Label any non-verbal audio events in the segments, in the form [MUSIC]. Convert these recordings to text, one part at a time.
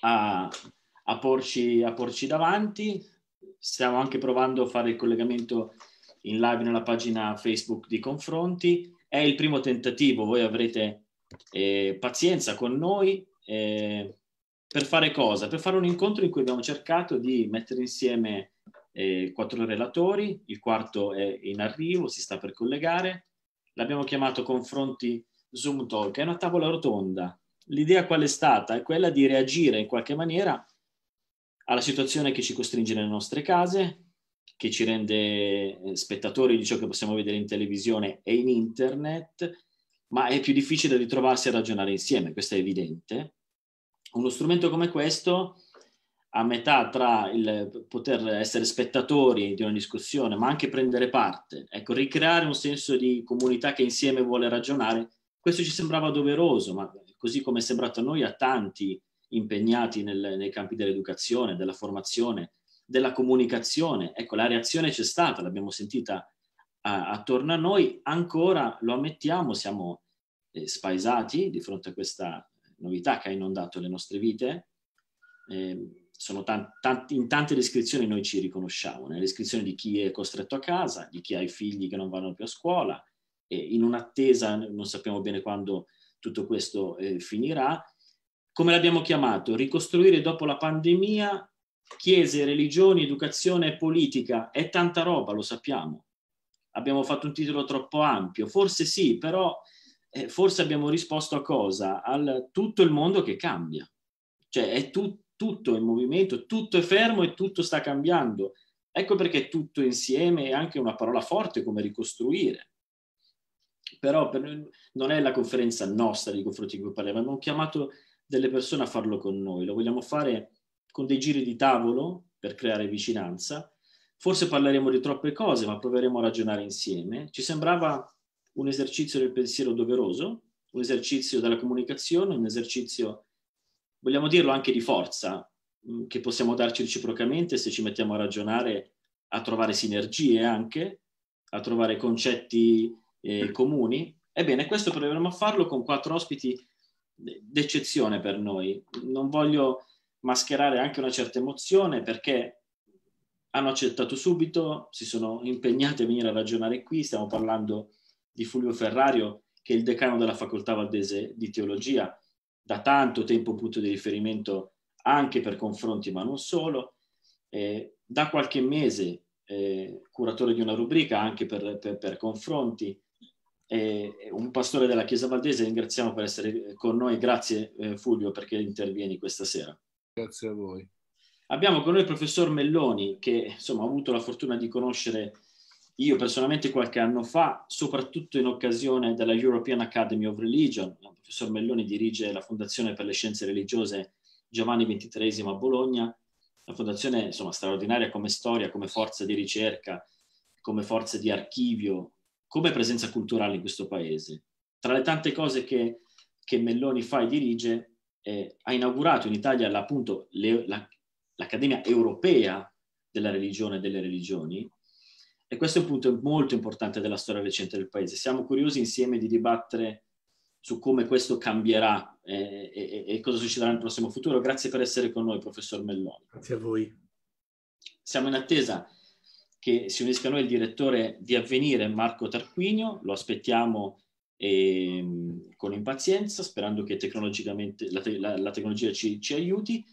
a, a, porci, a porci davanti. Stiamo anche provando a fare il collegamento in live nella pagina Facebook di Confronti. È il primo tentativo, voi avrete eh, pazienza con noi. Eh, per fare cosa? Per fare un incontro in cui abbiamo cercato di mettere insieme eh, quattro relatori, il quarto è in arrivo, si sta per collegare. L'abbiamo chiamato Confronti Zoom Talk, è una tavola rotonda l'idea qual è stata? È quella di reagire in qualche maniera alla situazione che ci costringe nelle nostre case, che ci rende eh, spettatori di ciò che possiamo vedere in televisione e in internet, ma è più difficile ritrovarsi a ragionare insieme, questo è evidente. Uno strumento come questo, a metà tra il poter essere spettatori di una discussione, ma anche prendere parte, ecco, ricreare un senso di comunità che insieme vuole ragionare, questo ci sembrava doveroso, ma così come è sembrato a noi, a tanti impegnati nel, nei campi dell'educazione, della formazione, della comunicazione. Ecco, la reazione c'è stata, l'abbiamo sentita a, attorno a noi, ancora lo ammettiamo, siamo eh, spaesati di fronte a questa novità che ha inondato le nostre vite. Eh, tanti, tanti, in tante descrizioni noi ci riconosciamo, nelle descrizioni di chi è costretto a casa, di chi ha i figli che non vanno più a scuola, eh, in un'attesa, non sappiamo bene quando tutto questo eh, finirà. Come l'abbiamo chiamato? Ricostruire dopo la pandemia chiese, religioni, educazione e politica. È tanta roba, lo sappiamo. Abbiamo fatto un titolo troppo ampio. Forse sì, però eh, forse abbiamo risposto a cosa? Al tutto il mondo che cambia. Cioè è tu, tutto in movimento, tutto è fermo e tutto sta cambiando. Ecco perché tutto insieme è anche una parola forte come ricostruire però per noi non è la conferenza nostra di confronti di cui parliamo, abbiamo chiamato delle persone a farlo con noi, lo vogliamo fare con dei giri di tavolo per creare vicinanza, forse parleremo di troppe cose, ma proveremo a ragionare insieme. Ci sembrava un esercizio del pensiero doveroso, un esercizio della comunicazione, un esercizio, vogliamo dirlo, anche di forza, mm, che possiamo darci reciprocamente se ci mettiamo a ragionare, a trovare sinergie anche, a trovare concetti eh, comuni. Ebbene, questo proveremo a farlo con quattro ospiti d'eccezione per noi. Non voglio mascherare anche una certa emozione perché hanno accettato subito, si sono impegnati a venire a ragionare qui. Stiamo parlando di Fulvio Ferrario, che è il decano della facoltà valdese di teologia, da tanto tempo punto di riferimento anche per confronti, ma non solo. Eh, da qualche mese eh, curatore di una rubrica anche per, per, per confronti, e un pastore della Chiesa Valdese. Ringraziamo per essere con noi. Grazie eh, Fulvio perché intervieni questa sera. Grazie a voi. Abbiamo con noi il professor Melloni che insomma ho avuto la fortuna di conoscere io personalmente qualche anno fa, soprattutto in occasione della European Academy of Religion. Il professor Melloni dirige la Fondazione per le Scienze Religiose Giovanni XXIII a Bologna, una fondazione insomma straordinaria come storia, come forza di ricerca, come forza di archivio, come presenza culturale in questo paese. Tra le tante cose che, che Melloni fa e dirige, eh, ha inaugurato in Italia appunto le, la, l'Accademia Europea della Religione e delle Religioni, e questo è un punto molto importante della storia recente del paese. Siamo curiosi insieme di dibattere su come questo cambierà eh, e, e, cosa succederà nel prossimo futuro. Grazie per essere con noi, professor Melloni. Grazie a voi. Siamo in attesa che si unisca a noi il direttore di Avvenire Marco Tarquinio, lo aspettiamo eh, con impazienza, sperando che tecnologicamente la, te- la, la tecnologia ci, ci, aiuti.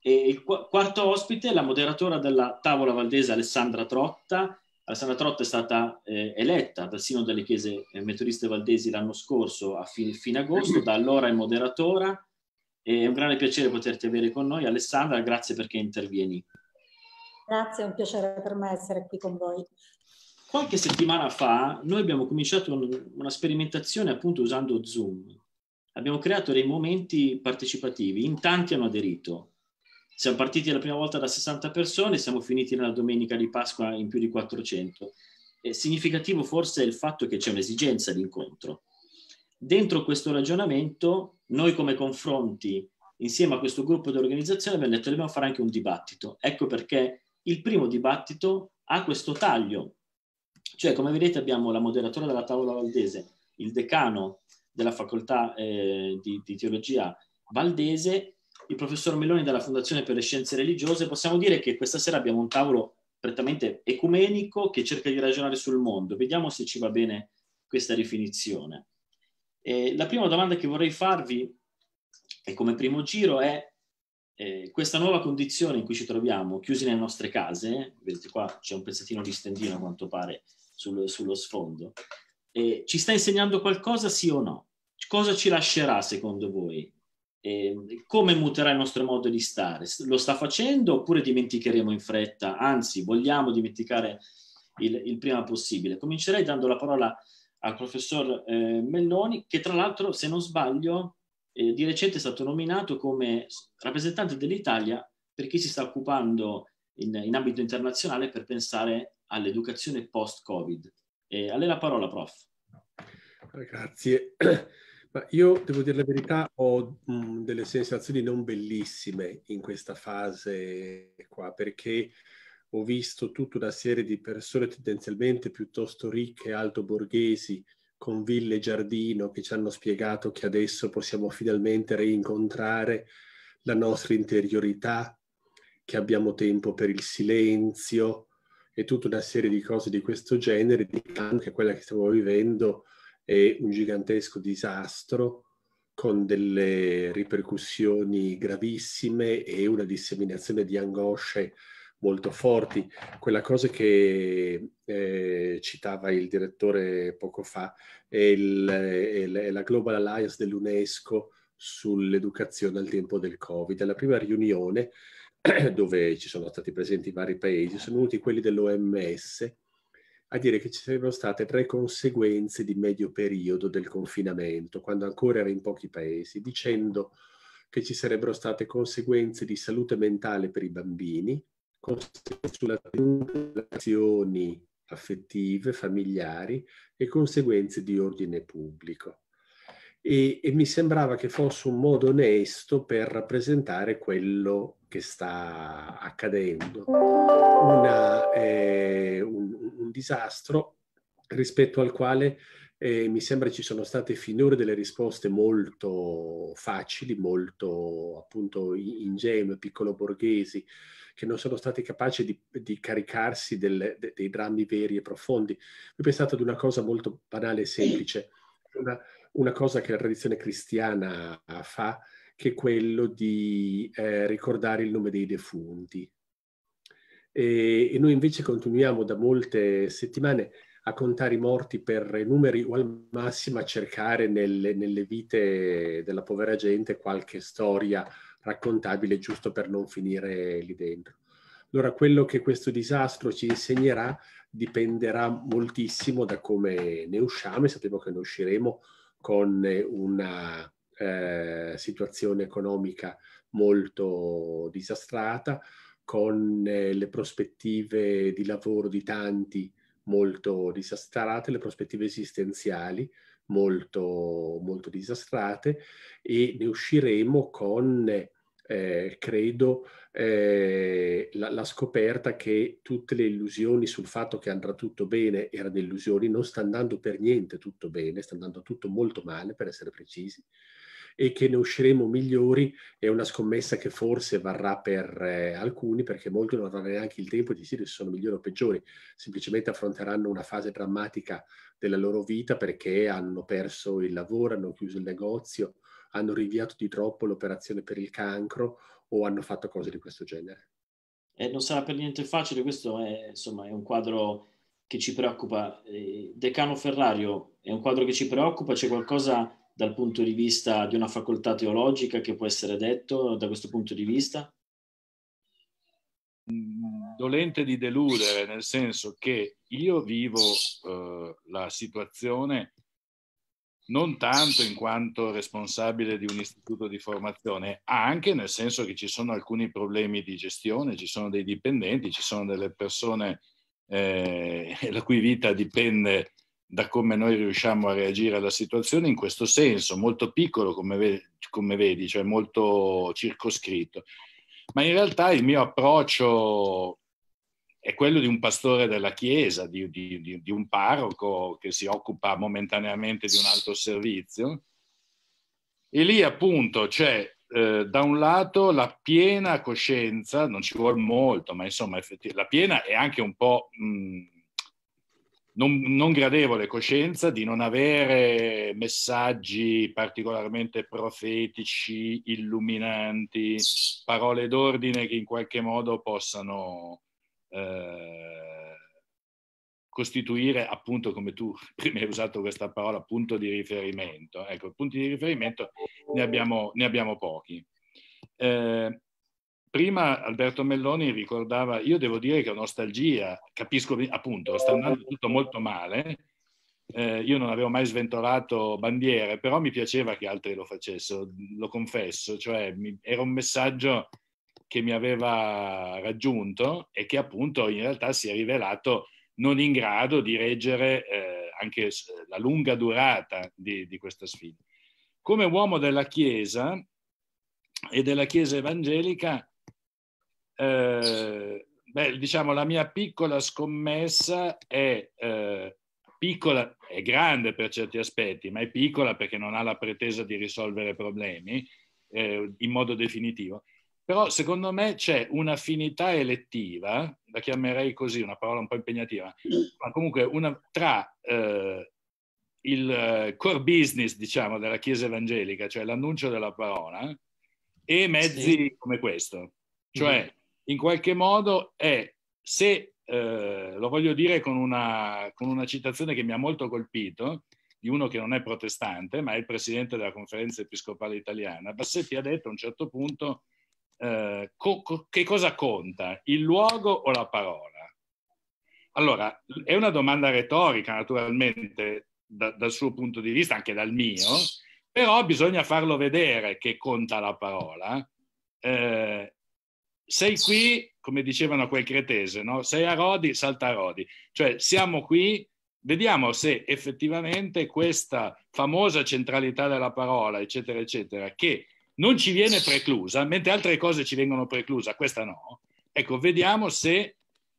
E il qu- quarto ospite, la moderatora della tavola valdese Alessandra Trotta. Alessandra Trotta è stata eh, eletta dal Sino delle Chiese eh, Metodiste Valdesi l'anno scorso a fi- fine agosto, da allora è moderatora. È un grande piacere poterti avere con noi. Alessandra, grazie perché intervieni. Grazie, è un piacere per me essere qui con voi. Qualche settimana fa noi abbiamo cominciato un, una sperimentazione appunto usando Zoom. Abbiamo creato dei momenti partecipativi, in tanti hanno aderito. Siamo partiti la prima volta da 60 persone, siamo finiti nella domenica di Pasqua in più di 400. È significativo forse il fatto che c'è un'esigenza di incontro. Dentro questo ragionamento, noi come confronti, insieme a questo gruppo di organizzazione, abbiamo detto dobbiamo fare anche un dibattito. Ecco perché il primo dibattito ha questo taglio. Cioè, come vedete, abbiamo la moderatora della tavola valdese, il decano della facoltà eh, di, di teologia valdese, il professor Meloni della Fondazione per le Scienze Religiose. Possiamo dire che questa sera abbiamo un tavolo prettamente ecumenico che cerca di ragionare sul mondo. Vediamo se ci va bene questa definizione. Eh, la prima domanda che vorrei farvi, e come primo giro, è eh, questa nuova condizione in cui ci troviamo, chiusi nelle nostre case, vedete qua c'è un pezzettino di stendino a quanto pare sul, sullo sfondo, eh, ci sta insegnando qualcosa sì o no? Cosa ci lascerà secondo voi? Eh, come muterà il nostro modo di stare? Lo sta facendo oppure dimenticheremo in fretta? Anzi, vogliamo dimenticare il, il prima possibile. Comincerei dando la parola al professor eh, Melloni, che tra l'altro, se non sbaglio, eh, di recente è stato nominato come rappresentante dell'Italia per chi si sta occupando in, in ambito internazionale per pensare all'educazione post-Covid. Eh, a lei la parola, prof. Eh, grazie. [CLEARS THROAT] io devo dire la verità, ho mm, delle sensazioni non bellissime in questa fase qua, perché ho visto tutta una serie di persone tendenzialmente piuttosto ricche, alto altoborghesi, con Ville Giardino che ci hanno spiegato che adesso possiamo finalmente rincontrare la nostra interiorità, che abbiamo tempo per il silenzio e tutta una serie di cose di questo genere, indicando che quella che stiamo vivendo è un gigantesco disastro con delle ripercussioni gravissime e una disseminazione di angosce molto forti. Quella cosa che eh, citava il direttore poco fa è, il, è la Global Alliance dell'UNESCO sull'educazione al tempo del Covid. Alla prima riunione, [CLEARS THROAT] dove ci sono stati presenti vari paesi, sono venuti quelli dell'OMS a dire che ci sarebbero state tre conseguenze di medio periodo del confinamento, quando ancora era in pochi paesi, dicendo che ci sarebbero state conseguenze di salute mentale per i bambini, sulla relazioni affettive, familiari e conseguenze di ordine pubblico. E, e, mi sembrava che fosse un modo onesto per rappresentare quello che sta accadendo. Una, eh, un, un disastro rispetto al quale e mi sembra ci sono state finora delle risposte molto facili, molto appunto ingenue, piccolo borghesi, che non sono stati capaci di, di caricarsi del, de, dei drammi veri e profondi. Ho pensato ad una cosa molto banale e semplice, una, una cosa che la tradizione cristiana fa, che è quello di eh, ricordare il nome dei defunti. E, e noi invece continuiamo da molte settimane a contare i morti per numeri o al massimo a cercare nelle, nelle vite della povera gente qualche storia raccontabile giusto per non finire lì dentro. Allora quello che questo disastro ci insegnerà dipenderà moltissimo da come ne usciamo e sappiamo che ne usciremo con una eh, situazione economica molto disastrata, con eh, le prospettive di lavoro di tanti molto disastrate, le prospettive esistenziali molto, molto disastrate e ne usciremo con, eh, credo, eh, la, la, scoperta che tutte le illusioni sul fatto che andrà tutto bene erano illusioni, non sta andando per niente tutto bene, sta andando tutto molto male, per essere precisi e che ne usciremo migliori è una scommessa che forse varrà per eh, alcuni perché molti non avranno neanche il tempo di dire se sono migliori o peggiori, semplicemente affronteranno una fase drammatica della loro vita perché hanno perso il lavoro, hanno chiuso il negozio, hanno rinviato di troppo l'operazione per il cancro o hanno fatto cose di questo genere. Eh, non sarà per niente facile, questo è, insomma, è un quadro che ci preoccupa. Eh, Decano Ferrario è un quadro che ci preoccupa, c'è qualcosa dal punto di vista di una facoltà teologica che può essere detto da questo punto di vista? Mm, dolente di deludere, nel senso che io vivo eh, la situazione non tanto in quanto responsabile di un istituto di formazione, anche nel senso che ci sono alcuni problemi di gestione, ci sono dei dipendenti, ci sono delle persone eh, [LAUGHS] la cui vita dipende da come noi riusciamo a reagire alla situazione in questo senso, molto piccolo come, ve- come vedi, cioè molto circoscritto. Ma in realtà il mio approccio è quello di un pastore della Chiesa, di, di, di, di un parroco che si occupa momentaneamente di un altro servizio. E lì appunto c'è eh, da un lato la piena coscienza, non ci vuole molto, ma insomma effettivamente la piena è anche un po'... Mh, non, non, gradevole coscienza di non avere messaggi particolarmente profetici, illuminanti, parole d'ordine che in qualche modo possano eh, costituire appunto come tu [LAUGHS] prima hai usato questa parola punto di riferimento ecco punti di riferimento ne abbiamo, ne abbiamo pochi eh, prima Alberto Melloni ricordava, io devo dire che ho nostalgia, capisco appunto, sta andando tutto molto male, eh, io non avevo mai sventolato bandiere, però mi piaceva che altri lo facessero, lo confesso, cioè mi, era un messaggio che mi aveva raggiunto e che appunto in realtà si è rivelato non in grado di reggere eh, anche la lunga durata di, di questa sfida. Come uomo della Chiesa e della Chiesa evangelica, eh, beh, diciamo, la mia piccola scommessa è eh, piccola, è grande per certi aspetti, ma è piccola perché non ha la pretesa di risolvere problemi eh, in modo definitivo. Però secondo me c'è un'affinità elettiva, la chiamerei così, una parola un po' impegnativa, ma comunque una, tra eh, il eh, core business, diciamo, della Chiesa evangelica, cioè l'annuncio della parola, e mezzi sì. come questo. Mhm. Cioè, mm-hmm in qualche modo è se, eh, lo voglio dire con una, con una citazione che mi ha molto colpito, di uno che non è protestante, ma è il presidente della conferenza episcopale italiana, Bassetti ha detto a un certo punto eh, co- co- che cosa conta, il luogo o la parola? Allora, è una domanda retorica naturalmente da, dal suo punto di vista, anche dal mio, però bisogna farlo vedere che conta la parola eh, sei qui, come dicevano quel cretese, no? sei a Rodi, salta a Rodi. Cioè siamo qui, vediamo se effettivamente questa famosa centralità della parola, eccetera, eccetera, che non ci viene preclusa, mentre altre cose ci vengono preclusa, questa no. Ecco, vediamo se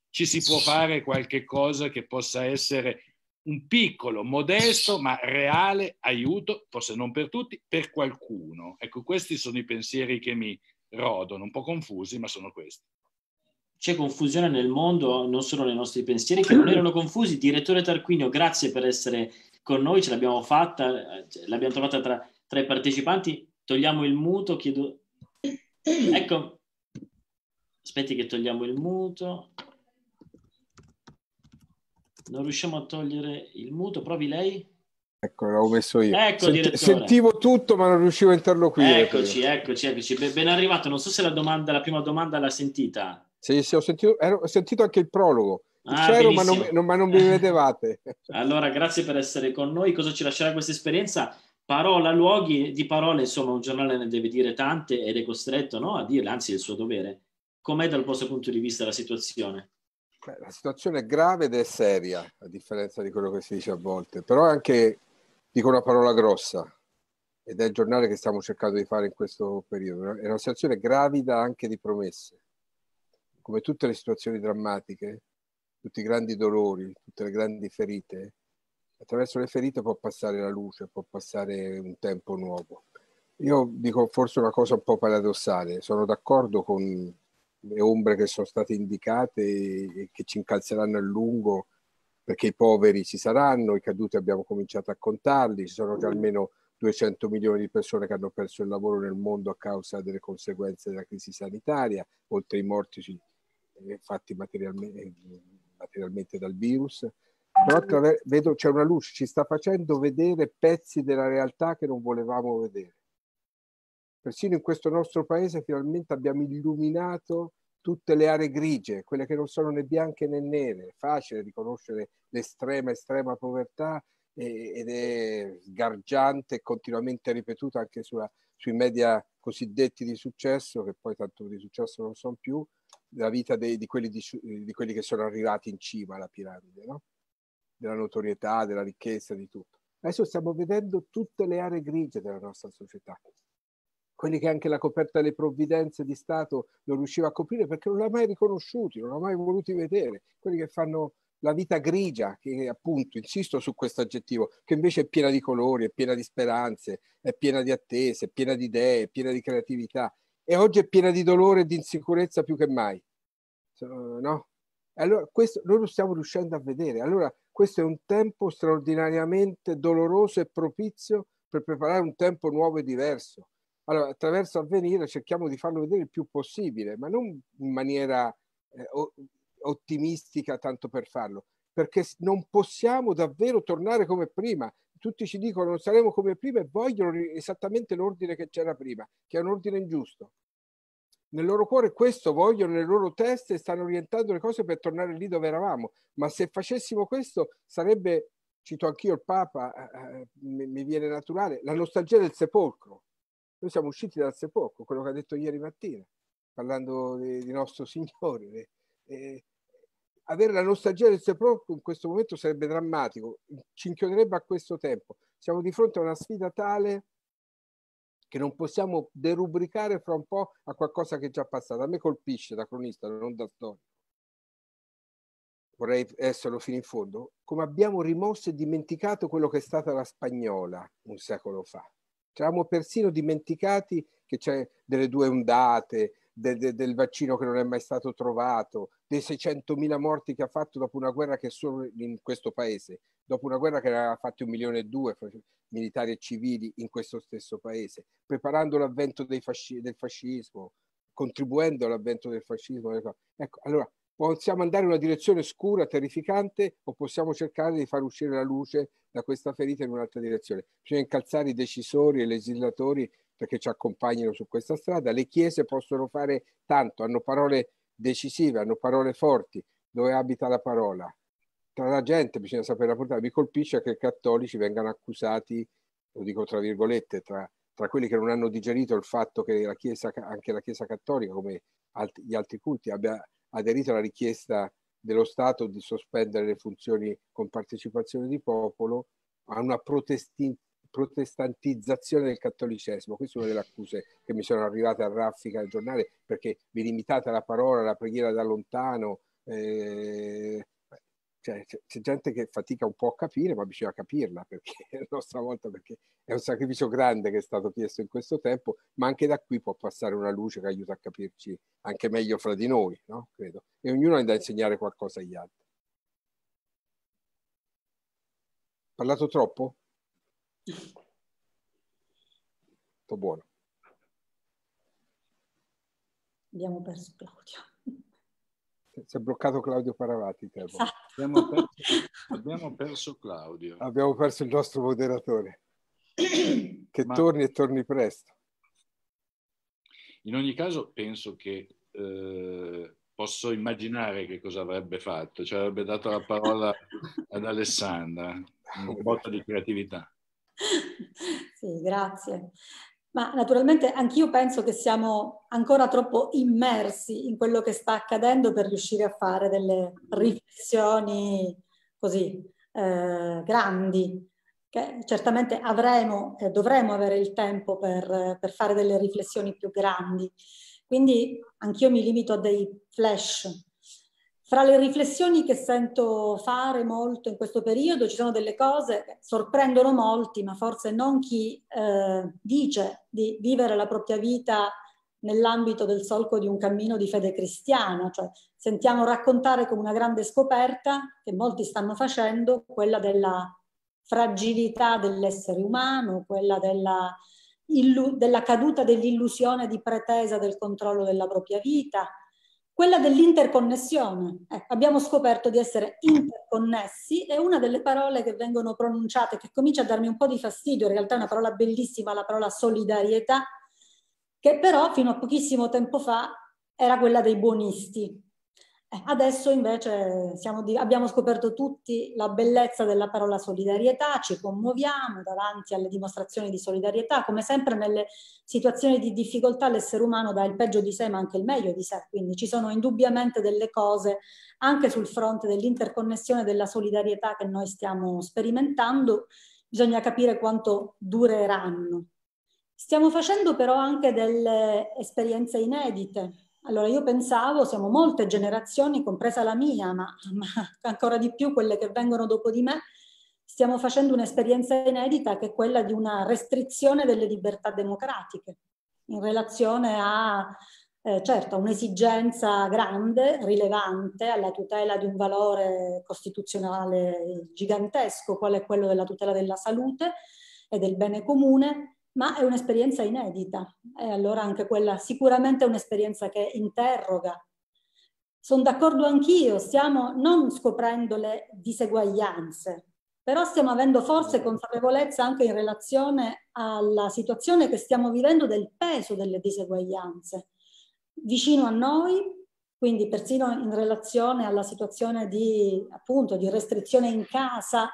ci si può fare qualche cosa che possa essere un piccolo, modesto, ma reale aiuto, forse non per tutti, per qualcuno. Ecco, questi sono i pensieri che mi, rodono, un po' confusi, ma sono questi. C'è confusione nel mondo, non solo nei nostri pensieri, che non erano confusi. Direttore Tarquinio, grazie per essere con noi, ce l'abbiamo fatta, eh, l'abbiamo trovata tra, tra i partecipanti. Togliamo il muto, chiedo... Ecco, aspetti che togliamo il muto. Non riusciamo a togliere il muto, provi lei. Ecco, l'avevo messo io. Ecco, Sent- sentivo tutto, ma non riuscivo a interloquire. Eccoci, eccoci, eccoci. Ben, ben arrivato. Non so se la, domanda, la prima domanda l'ha sentita. Sì, sì, ho sentito, ero, ho sentito anche il prologo. Ah, C'ero, ma non, non, ma non mi vedevate. [LAUGHS] allora, grazie per essere con noi. Cosa ci lascerà questa esperienza? Parola, luoghi, di parole, insomma, un giornale ne deve dire tante ed è costretto no, a dirle, anzi, è il suo dovere. Com'è dal vostro punto di vista la situazione? la situazione è grave ed è seria, a differenza di quello che si dice a volte, però è anche dico una parola grossa ed è il giornale che stiamo cercando di fare in questo periodo. È una situazione gravida anche di promesse. Come tutte le situazioni drammatiche, tutti i grandi dolori, tutte le grandi ferite, attraverso le ferite può passare la luce, può passare un tempo nuovo. Io dico forse una cosa un po' paradossale, sono d'accordo con le ombre che sono state indicate e che ci incalzeranno a lungo perché i poveri ci saranno, i caduti abbiamo cominciato a contarli, ci sono già almeno 200 milioni di persone che hanno perso il lavoro nel mondo a causa delle conseguenze della crisi sanitaria, oltre ai morti eh, fatti materialmente, eh, materialmente dal virus. Però vedo c'è una luce, ci sta facendo vedere pezzi della realtà che non volevamo vedere. Persino in questo nostro paese finalmente abbiamo illuminato tutte le aree grigie, quelle che non sono né bianche né nere, è facile riconoscere l'estrema, estrema povertà ed è sgargiante e continuamente ripetuta anche sulla, sui media cosiddetti di successo, che poi tanto di successo non sono più, la vita dei, di, quelli di, di, quelli che sono arrivati in cima alla piramide, no? della notorietà, della ricchezza, di tutto. Adesso stiamo vedendo tutte le aree grigie della nostra società, quelli che anche la coperta delle provvidenze di Stato non riusciva a coprire perché non l'ha mai riconosciuti, non l'ha mai voluti vedere, quelli che fanno la vita grigia, che appunto, insisto su questo aggettivo, che invece è piena di colori, è piena di speranze, è piena di attese, è piena di idee, è piena di creatività e oggi è piena di dolore e di insicurezza più che mai. No? Allora, questo noi lo stiamo riuscendo a vedere. Allora, questo è un tempo straordinariamente doloroso e propizio per preparare un tempo nuovo e diverso allora, attraverso avvenire cerchiamo di farlo vedere il più possibile, ma non in maniera eh, ottimistica tanto per farlo, perché non possiamo davvero tornare come prima. Tutti ci dicono non saremo come prima e vogliono esattamente l'ordine che c'era prima, che è un ordine ingiusto. Nel loro cuore questo vogliono, nelle loro teste stanno orientando le cose per tornare lì dove eravamo, ma se facessimo questo sarebbe, cito anch'io il Papa, eh, eh mi viene naturale, la nostalgia del sepolcro noi siamo usciti dal sepolcro, quello che ha detto ieri mattina, parlando di, di nostro [LAUGHS] Signore. Eh, avere la nostalgia del sepolcro in questo momento sarebbe drammatico, ci inchioderebbe a questo tempo. Siamo di fronte a una sfida tale che non possiamo derubricare fra un po' a qualcosa che è già passato. A me colpisce da cronista, non da storico. Vorrei esserlo fino in fondo. Come abbiamo rimosso e dimenticato quello che è stata la spagnola un secolo fa. Ci eravamo persino dimenticati che c'è delle due ondate, de, de, del vaccino che non è mai stato trovato, dei 600.000 morti che ha fatto dopo una guerra che solo in questo paese, dopo una guerra che ne aveva fatti un milione e due militari e civili in questo stesso paese, preparando l'avvento fasci- del fascismo, contribuendo all'avvento del fascismo. Ecco, allora Possiamo andare in una direzione scura, terrificante, o possiamo cercare di far uscire la luce da questa ferita in un'altra direzione. Bisogna incalzare i decisori e i legislatori perché ci accompagnino su questa strada. Le chiese possono fare tanto, hanno parole decisive, hanno parole forti, dove abita la parola. Tra la gente bisogna saperla portare. Mi colpisce che i cattolici vengano accusati, lo dico tra virgolette, tra, tra quelli che non hanno digerito il fatto che la Chiesa, anche la Chiesa cattolica, come alt- gli altri culti, abbia aderito alla richiesta dello Stato di sospendere le funzioni con partecipazione di popolo a una protesti- protestantizzazione del cattolicesimo. Questa è una delle accuse che mi sono arrivate a raffica al giornale perché vi limitate alla parola, alla preghiera da lontano, eh, cioè, c'è, gente che fatica un po' a capire, ma bisogna capirla perché [LAUGHS] è la nostra volta, perché è un sacrificio grande che è stato chiesto in questo tempo, ma anche da qui può passare una luce che aiuta a capirci anche meglio fra di noi, no? Credo. E ognuno ha da insegnare qualcosa agli altri. Parlato troppo? Tutto buono. Abbiamo perso Claudio si è bloccato Claudio Paravati. Esatto. Abbiamo, perso, abbiamo, perso, Claudio. Abbiamo perso il nostro moderatore. [CLEARS THROAT] Che Ma, torni e torni presto. In ogni caso penso che eh, posso immaginare che cosa avrebbe fatto, cioè avrebbe dato la parola [LAUGHS] ad Alessandra, un po' di creatività. Sì, grazie ma naturalmente anch'io penso che siamo ancora troppo immersi in quello che sta accadendo per riuscire a fare delle riflessioni così eh, grandi, che certamente avremo e eh, dovremo avere il tempo per, per fare delle riflessioni più grandi. Quindi anch'io mi limito a dei flash fra le riflessioni che sento fare molto in questo periodo ci sono delle cose che sorprendono molti, ma forse non chi eh, dice di vivere la propria vita nell'ambito del solco di un cammino di fede cristiana, cioè sentiamo raccontare come una grande scoperta che molti stanno facendo, quella della fragilità dell'essere umano, quella della, della caduta dell'illusione di pretesa del controllo della propria vita, quella dell'interconnessione. Eh, abbiamo scoperto di essere interconnessi e una delle parole che vengono pronunciate, che comincia a darmi un po' di fastidio, in realtà è una parola bellissima, la parola solidarietà, che però fino a pochissimo tempo fa era quella dei buonisti. Eh, adesso invece di, abbiamo scoperto tutti la bellezza della parola solidarietà, ci commuoviamo davanti alle dimostrazioni di solidarietà, come sempre nelle situazioni di difficoltà l'essere umano dà il peggio di sé ma anche il meglio di sé, quindi ci sono indubbiamente delle cose anche sul fronte dell'interconnessione della solidarietà che noi stiamo sperimentando, bisogna capire quanto dureranno. Stiamo facendo però anche delle esperienze inedite, allora io pensavo, siamo molte generazioni, compresa la mia, ma, ma ancora di più quelle che vengono dopo di me, stiamo facendo un'esperienza inedita che è quella di una restrizione delle libertà democratiche in relazione a, eh, certo, a un'esigenza grande, rilevante, alla tutela di un valore costituzionale gigantesco, quale è quello della tutela della salute e del bene comune, ma è un'esperienza inedita e allora anche quella sicuramente è un'esperienza che interroga. Sono d'accordo anch'io, stiamo non scoprendo le diseguaglianze, però stiamo avendo forse consapevolezza anche in relazione alla situazione che stiamo vivendo del peso delle diseguaglianze vicino a noi, quindi persino in relazione alla situazione di, appunto, di restrizione in casa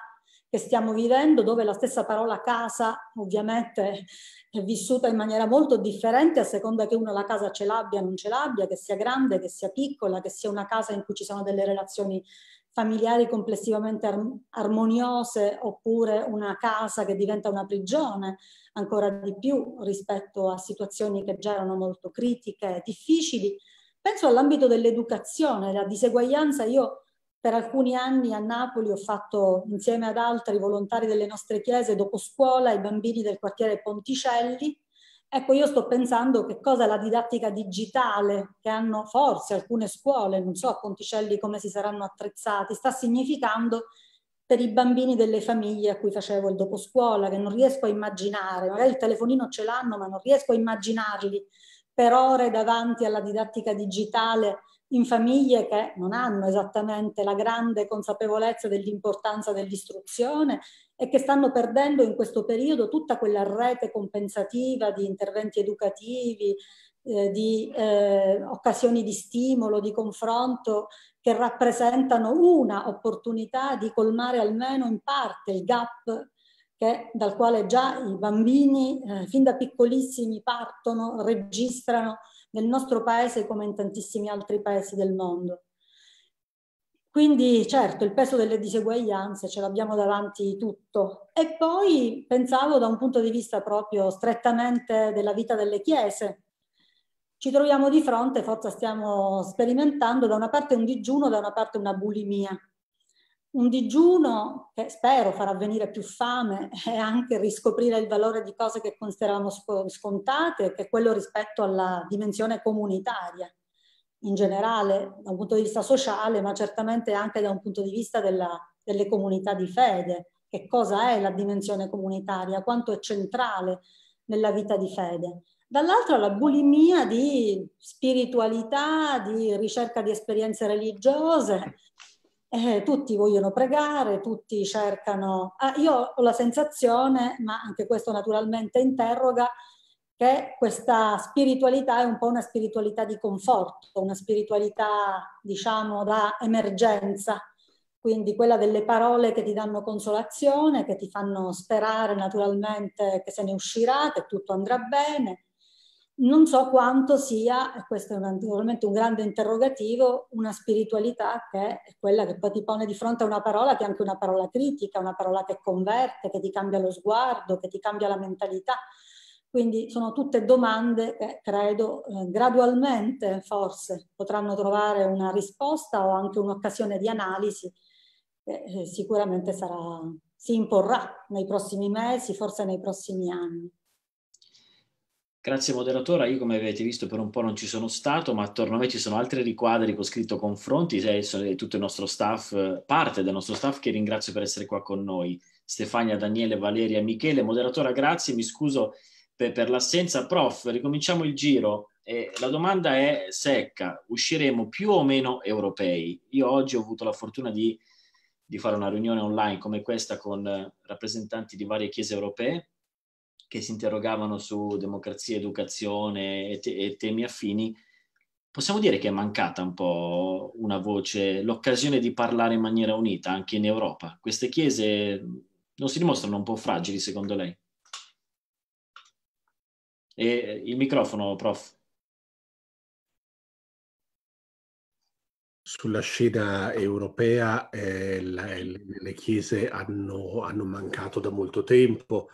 che stiamo vivendo, dove la stessa parola casa ovviamente è vissuta in maniera molto differente a seconda che uno la casa ce l'abbia o non ce l'abbia, che sia grande, che sia piccola, che sia una casa in cui ci sono delle relazioni familiari complessivamente armoniose oppure una casa che diventa una prigione ancora di più rispetto a situazioni che già erano molto critiche, e difficili. Penso all'ambito dell'educazione, la diseguaglianza, io per alcuni anni a Napoli ho fatto insieme ad altri volontari delle nostre chiese dopo scuola i bambini del quartiere Ponticelli. Ecco, io sto pensando che cosa la didattica digitale che hanno forse alcune scuole, non so a Ponticelli come si saranno attrezzati, sta significando per i bambini delle famiglie a cui facevo il dopo scuola, che non riesco a immaginare, magari il telefonino ce l'hanno, ma non riesco a immaginarli per ore davanti alla didattica digitale in famiglie che non hanno esattamente la grande consapevolezza dell'importanza dell'istruzione e che stanno perdendo in questo periodo tutta quella rete compensativa di interventi educativi, eh, di eh, occasioni di stimolo, di confronto che rappresentano una opportunità di colmare almeno in parte il gap che, dal quale già i bambini eh, fin da piccolissimi partono, registrano nel nostro paese come in tantissimi altri paesi del mondo. Quindi certo il peso delle diseguaglianze ce l'abbiamo davanti tutto. E poi pensavo da un punto di vista proprio strettamente della vita delle chiese. Ci troviamo di fronte, forse stiamo sperimentando da una parte un digiuno, da una parte una bulimia un digiuno che spero farà venire più fame [LAUGHS] e anche riscoprire il valore di cose che consideravamo scontate, che è quello rispetto alla dimensione comunitaria in generale, da un punto di vista sociale, ma certamente anche da un punto di vista della, delle comunità di fede. Che cosa è la dimensione comunitaria? Quanto è centrale nella vita di fede? Dall'altro la bulimia di spiritualità, di ricerca di esperienze religiose, eh, tutti vogliono pregare, tutti cercano... Ah, io ho la sensazione, ma anche questo naturalmente interroga, che questa spiritualità è un po' una spiritualità di conforto, una spiritualità diciamo da emergenza, quindi quella delle parole che ti danno consolazione, che ti fanno sperare naturalmente che se ne uscirà, che tutto andrà bene, non so quanto sia, e questo è un, un grande interrogativo, una spiritualità che è quella che poi ti pone di fronte a una parola che è anche una parola critica, una parola che converte, che ti cambia lo sguardo, che ti cambia la mentalità. Quindi sono tutte domande che credo eh, gradualmente forse potranno trovare una risposta o anche un'occasione di analisi che eh, sicuramente sarà, si imporrà nei prossimi mesi, forse nei prossimi anni. Grazie moderatore, io come avete visto per un po' non ci sono stato, ma attorno a me ci sono altri riquadri con scritto confronti, e tutto il nostro staff, parte del nostro staff che ringrazio per essere qua con noi, Stefania, Daniele, Valeria, Michele. moderatore, grazie, mi scuso per, per l'assenza. Prof, ricominciamo il giro. Eh, la domanda è secca, usciremo più o meno europei? Io oggi ho avuto la fortuna di, di fare una riunione online come questa con eh, rappresentanti di varie chiese europee che si interrogavano su democrazia, educazione e, te- e temi affini, possiamo dire che è mancata un po' una voce, l'occasione di parlare in maniera unita anche in Europa. Queste chiese non si dimostrano un po' fragili secondo lei? E eh, il microfono, prof. Sulla scena europea eh, la, le chiese hanno, hanno mancato da molto tempo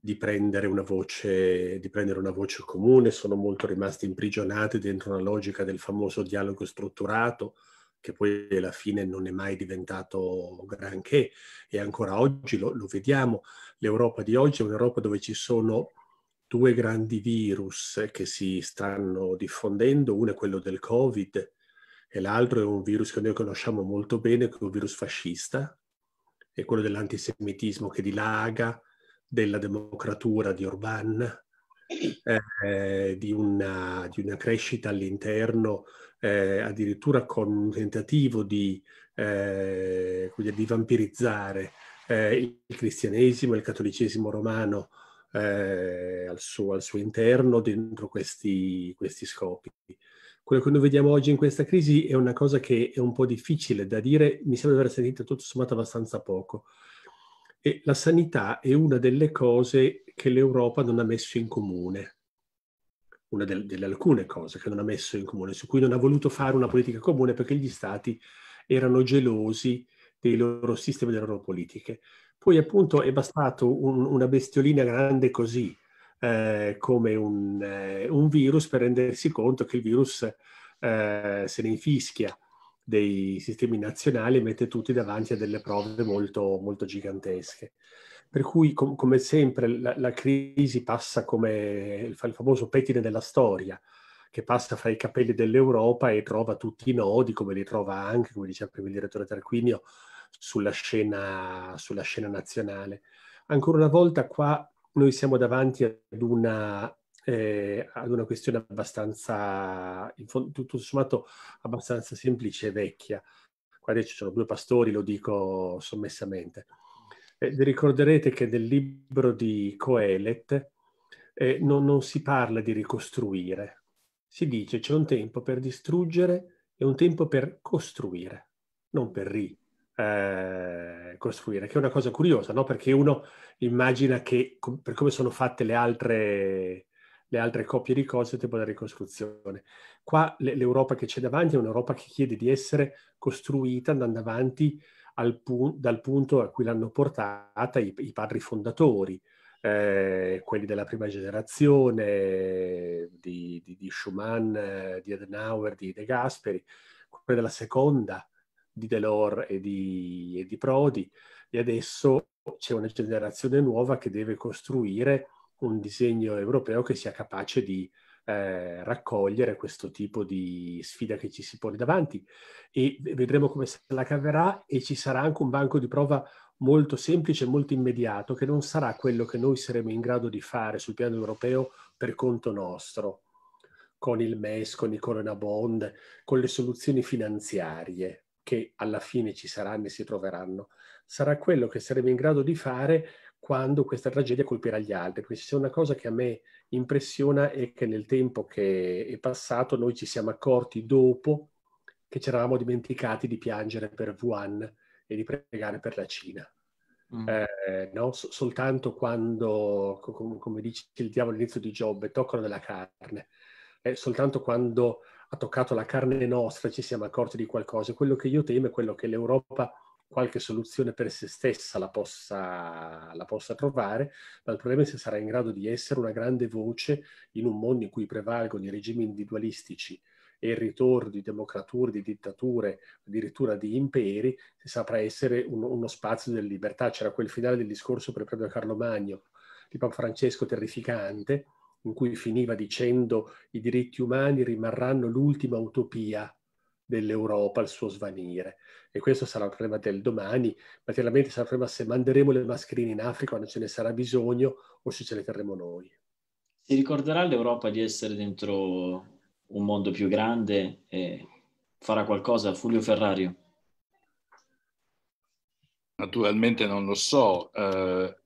di prendere, voce, di prendere una voce comune, sono molto rimaste imprigionate dentro una logica del famoso dialogo strutturato, che poi alla fine non è mai diventato granché e ancora oggi lo, lo vediamo. L'Europa di oggi è un'Europa dove ci sono due grandi virus che si stanno diffondendo, uno è quello del Covid e l'altro è un virus che noi conosciamo molto bene, che è un virus fascista, è quello dell'antisemitismo che dilaga, della democratura di Orban, eh, di, una, di, una, crescita all'interno, eh, addirittura con un tentativo di, eh, di vampirizzare eh, il cristianesimo e il cattolicesimo romano eh, al suo, al, suo, interno dentro questi, questi scopi. Quello che noi vediamo oggi in questa crisi è una cosa che è un po' difficile da dire, mi sembra di aver sentito tutto sommato abbastanza poco. E la sanità è una delle cose che l'Europa non ha messo in comune, una del, delle alcune cose che non ha messo in comune, su cui non ha voluto fare una politica comune perché gli stati erano gelosi dei loro sistemi, e delle loro politiche. Poi appunto è bastato un, una bestiolina grande così, eh, come un, eh, un, virus, per rendersi conto che il virus eh, se ne infischia dei sistemi nazionali mette tutti davanti a delle prove molto, molto gigantesche. Per cui, com- come sempre, la-, la, crisi passa come il, fa- il famoso pettine della storia, che passa fra i capelli dell'Europa e trova tutti i nodi, come li trova anche, come diceva prima il direttore Tarquinio, sulla scena, sulla scena nazionale. Ancora una volta qua noi siamo davanti ad una eh, ad una questione abbastanza, tutto sommato, abbastanza semplice e vecchia. Qua ci sono due pastori, lo dico sommessamente. Eh, ricorderete che nel libro di Coelet eh, non, non si parla di ricostruire, si dice c'è un tempo per distruggere e un tempo per costruire, non per ricostruire, eh, che è una cosa curiosa, no? perché uno immagina che per come sono fatte le altre le altre coppie di cose dopo la ricostruzione. Qua l'Europa che c'è davanti è un'Europa che chiede di essere costruita andando avanti pu- dal punto a cui l'hanno portata i, i padri fondatori, eh, quelli della prima generazione, di, di, di Schumann, di Adenauer, di De Gasperi, quelli della seconda, di Delors e di, e di Prodi, e adesso c'è una generazione nuova che deve costruire un disegno europeo che sia capace di eh, raccogliere questo tipo di sfida che ci si pone davanti e vedremo come se la caverà e ci sarà anche un banco di prova molto semplice, molto immediato, che non sarà quello che noi saremo in grado di fare sul piano europeo per conto nostro, con il MES, con i Corona Bond, con le soluzioni finanziarie che alla fine ci saranno e si troveranno. Sarà quello che saremo in grado di fare quando questa tragedia colpirà gli altri. Perché c'è una cosa che a me impressiona è che nel tempo che è passato noi ci siamo accorti dopo che ci eravamo dimenticati di piangere per Wuhan e di pregare per la Cina. Mm. Eh, no? S- soltanto quando, com- come dice il diavolo all'inizio di Giobbe, toccano della carne. Eh, soltanto quando ha toccato la carne nostra ci siamo accorti di qualcosa. Quello che io temo è quello che l'Europa qualche soluzione per se stessa la possa, la possa, trovare, ma il problema è se sarà in grado di essere una grande voce in un mondo in cui prevalgono i regimi individualistici e il ritorno di democrature, di dittature, addirittura di imperi, se saprà essere un, uno spazio della libertà. C'era quel finale del discorso per il Pedro Carlo Magno di Papa Francesco terrificante, in cui finiva dicendo i diritti umani rimarranno l'ultima utopia dell'Europa, il suo svanire. E questo sarà un problema del domani, materialmente sarà un problema se manderemo le mascherine in Africa quando ce ne sarà bisogno o se ce le terremo noi. Si ricorderà l'Europa di essere dentro un mondo più grande e farà qualcosa Fulvio Ferrario? Naturalmente non lo so, eh,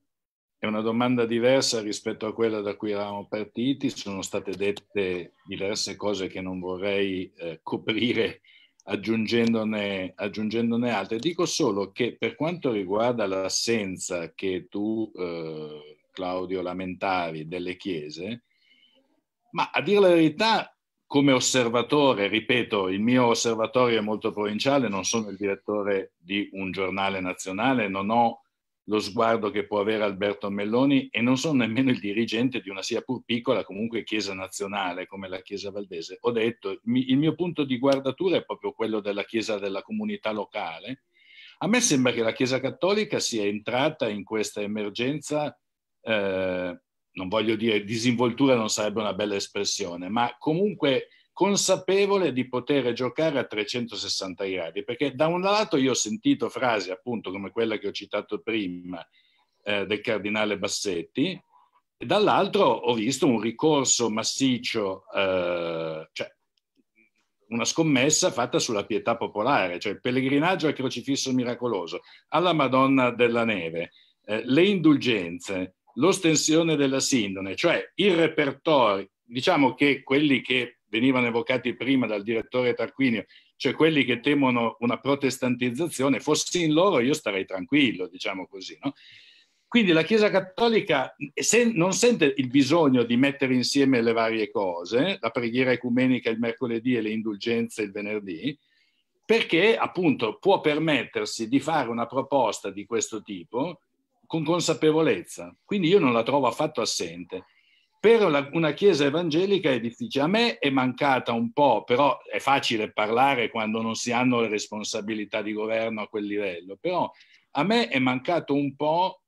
è una domanda diversa rispetto a quella da cui eravamo partiti, sono state dette diverse cose che non vorrei eh, coprire aggiungendone, aggiungendone altre. Dico solo che per quanto riguarda l'assenza che tu, eh, Claudio, lamentavi delle chiese, ma a dire la verità, come osservatore, ripeto, il mio osservatorio è molto provinciale, non sono il direttore di un giornale nazionale, non ho lo sguardo che può avere Alberto Melloni e non sono nemmeno il dirigente di una sia pur piccola comunque chiesa nazionale come la chiesa valdese. Ho detto, il mio punto di guardatura è proprio quello della chiesa della comunità locale. A me sembra che la chiesa cattolica sia entrata in questa emergenza, eh, non voglio dire disinvoltura non sarebbe una bella espressione, ma comunque consapevole di poter giocare a 360 gradi, perché da un lato io ho sentito frasi appunto come quella che ho citato prima eh, del cardinale Bassetti, e dall'altro ho visto un ricorso massiccio, eh, cioè una scommessa fatta sulla pietà popolare, cioè il pellegrinaggio al crocifisso miracoloso, alla Madonna della Neve, eh, le indulgenze, l'ostensione della sindone, cioè il repertorio, diciamo che quelli che venivano evocati prima dal direttore Tarquinio, cioè quelli che temono una protestantizzazione, fossi in loro io starei tranquillo, diciamo così. No? Quindi la Chiesa Cattolica non sente il bisogno di mettere insieme le varie cose, la preghiera ecumenica il mercoledì e le indulgenze il venerdì, perché appunto può permettersi di fare una proposta di questo tipo con consapevolezza. Quindi io non la trovo affatto assente per una chiesa evangelica è difficile. A me è mancata un po', però è facile parlare quando non si hanno le responsabilità di governo a quel livello, però a me è mancato un po'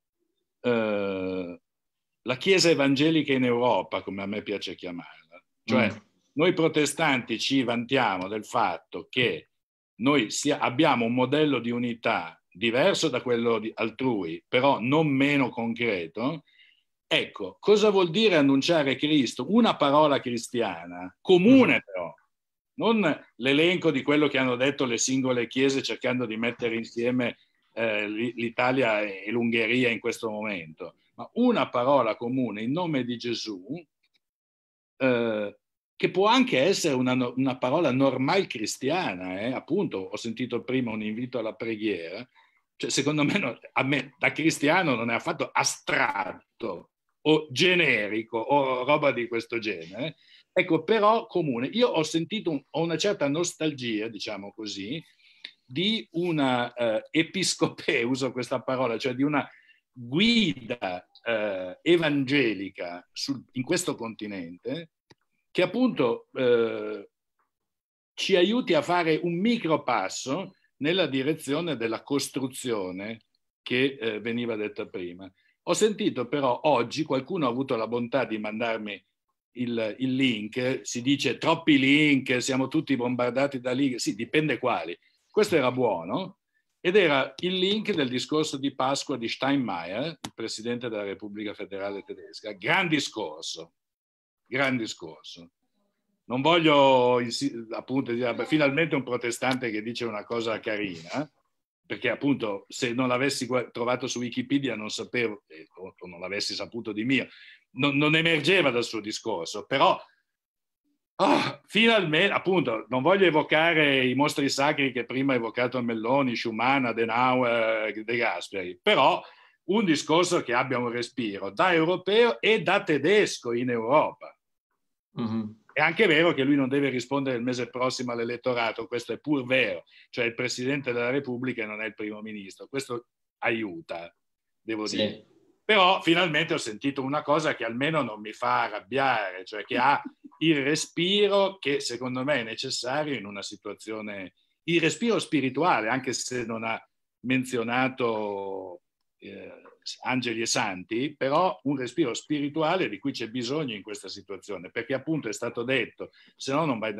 eh, la chiesa evangelica in Europa, come a me piace chiamarla. Cioè, mm. noi protestanti ci vantiamo del fatto che noi sia, abbiamo un modello di unità diverso da quello di altrui, però non meno concreto, Ecco, cosa vuol dire annunciare Cristo? Una parola cristiana, comune mm-hmm. però, non l'elenco di quello che hanno detto le singole chiese cercando di mettere insieme eh, l'Italia e l'Ungheria in questo momento, ma una parola comune in nome di Gesù, eh, che può anche essere una, una parola normal cristiana, eh? appunto, ho sentito prima un invito alla preghiera, cioè, secondo me, no, me, da cristiano non è affatto astratto o generico o roba di questo genere. Ecco, però comune. Io ho sentito un, ho una certa nostalgia, diciamo così, di una eh, episcopea, [LAUGHS] uso questa parola, cioè di una guida eh, evangelica sul, in questo continente che appunto eh, ci aiuti a fare un micro passo nella direzione della costruzione che eh, veniva detta prima. Ho sentito però oggi qualcuno ha avuto la bontà di mandarmi il, il, link, si dice troppi link, siamo tutti bombardati da link, sì, dipende quali. Questo era buono ed era il link del discorso di Pasqua di Steinmeier, il presidente della Repubblica Federale Tedesca. Gran discorso, gran discorso. Non voglio appunto dire, finalmente un protestante che dice una cosa carina, perché appunto se non l'avessi trovato su Wikipedia non sapevo, eh, o non l'avessi saputo di mio, non, non emergeva dal suo discorso, però oh, ah, finalmente, appunto, non voglio evocare i mostri sacri che prima ha evocato Melloni, Schumann, Adenauer, De Gasperi, però un discorso che abbia un respiro da europeo e da tedesco in Europa. Mm-hmm. È anche vero che lui non deve rispondere il mese prossimo all'elettorato, questo è pur vero, cioè il Presidente della Repubblica non è il primo ministro, questo aiuta, devo sì. dire. Però finalmente ho sentito una cosa che almeno non mi fa arrabbiare, cioè che ha il respiro che secondo me è necessario in una situazione, il respiro spirituale, anche se non ha menzionato eh, angeli e santi, però un respiro spirituale di cui c'è bisogno in questa situazione, perché appunto è stato detto, se no non vai...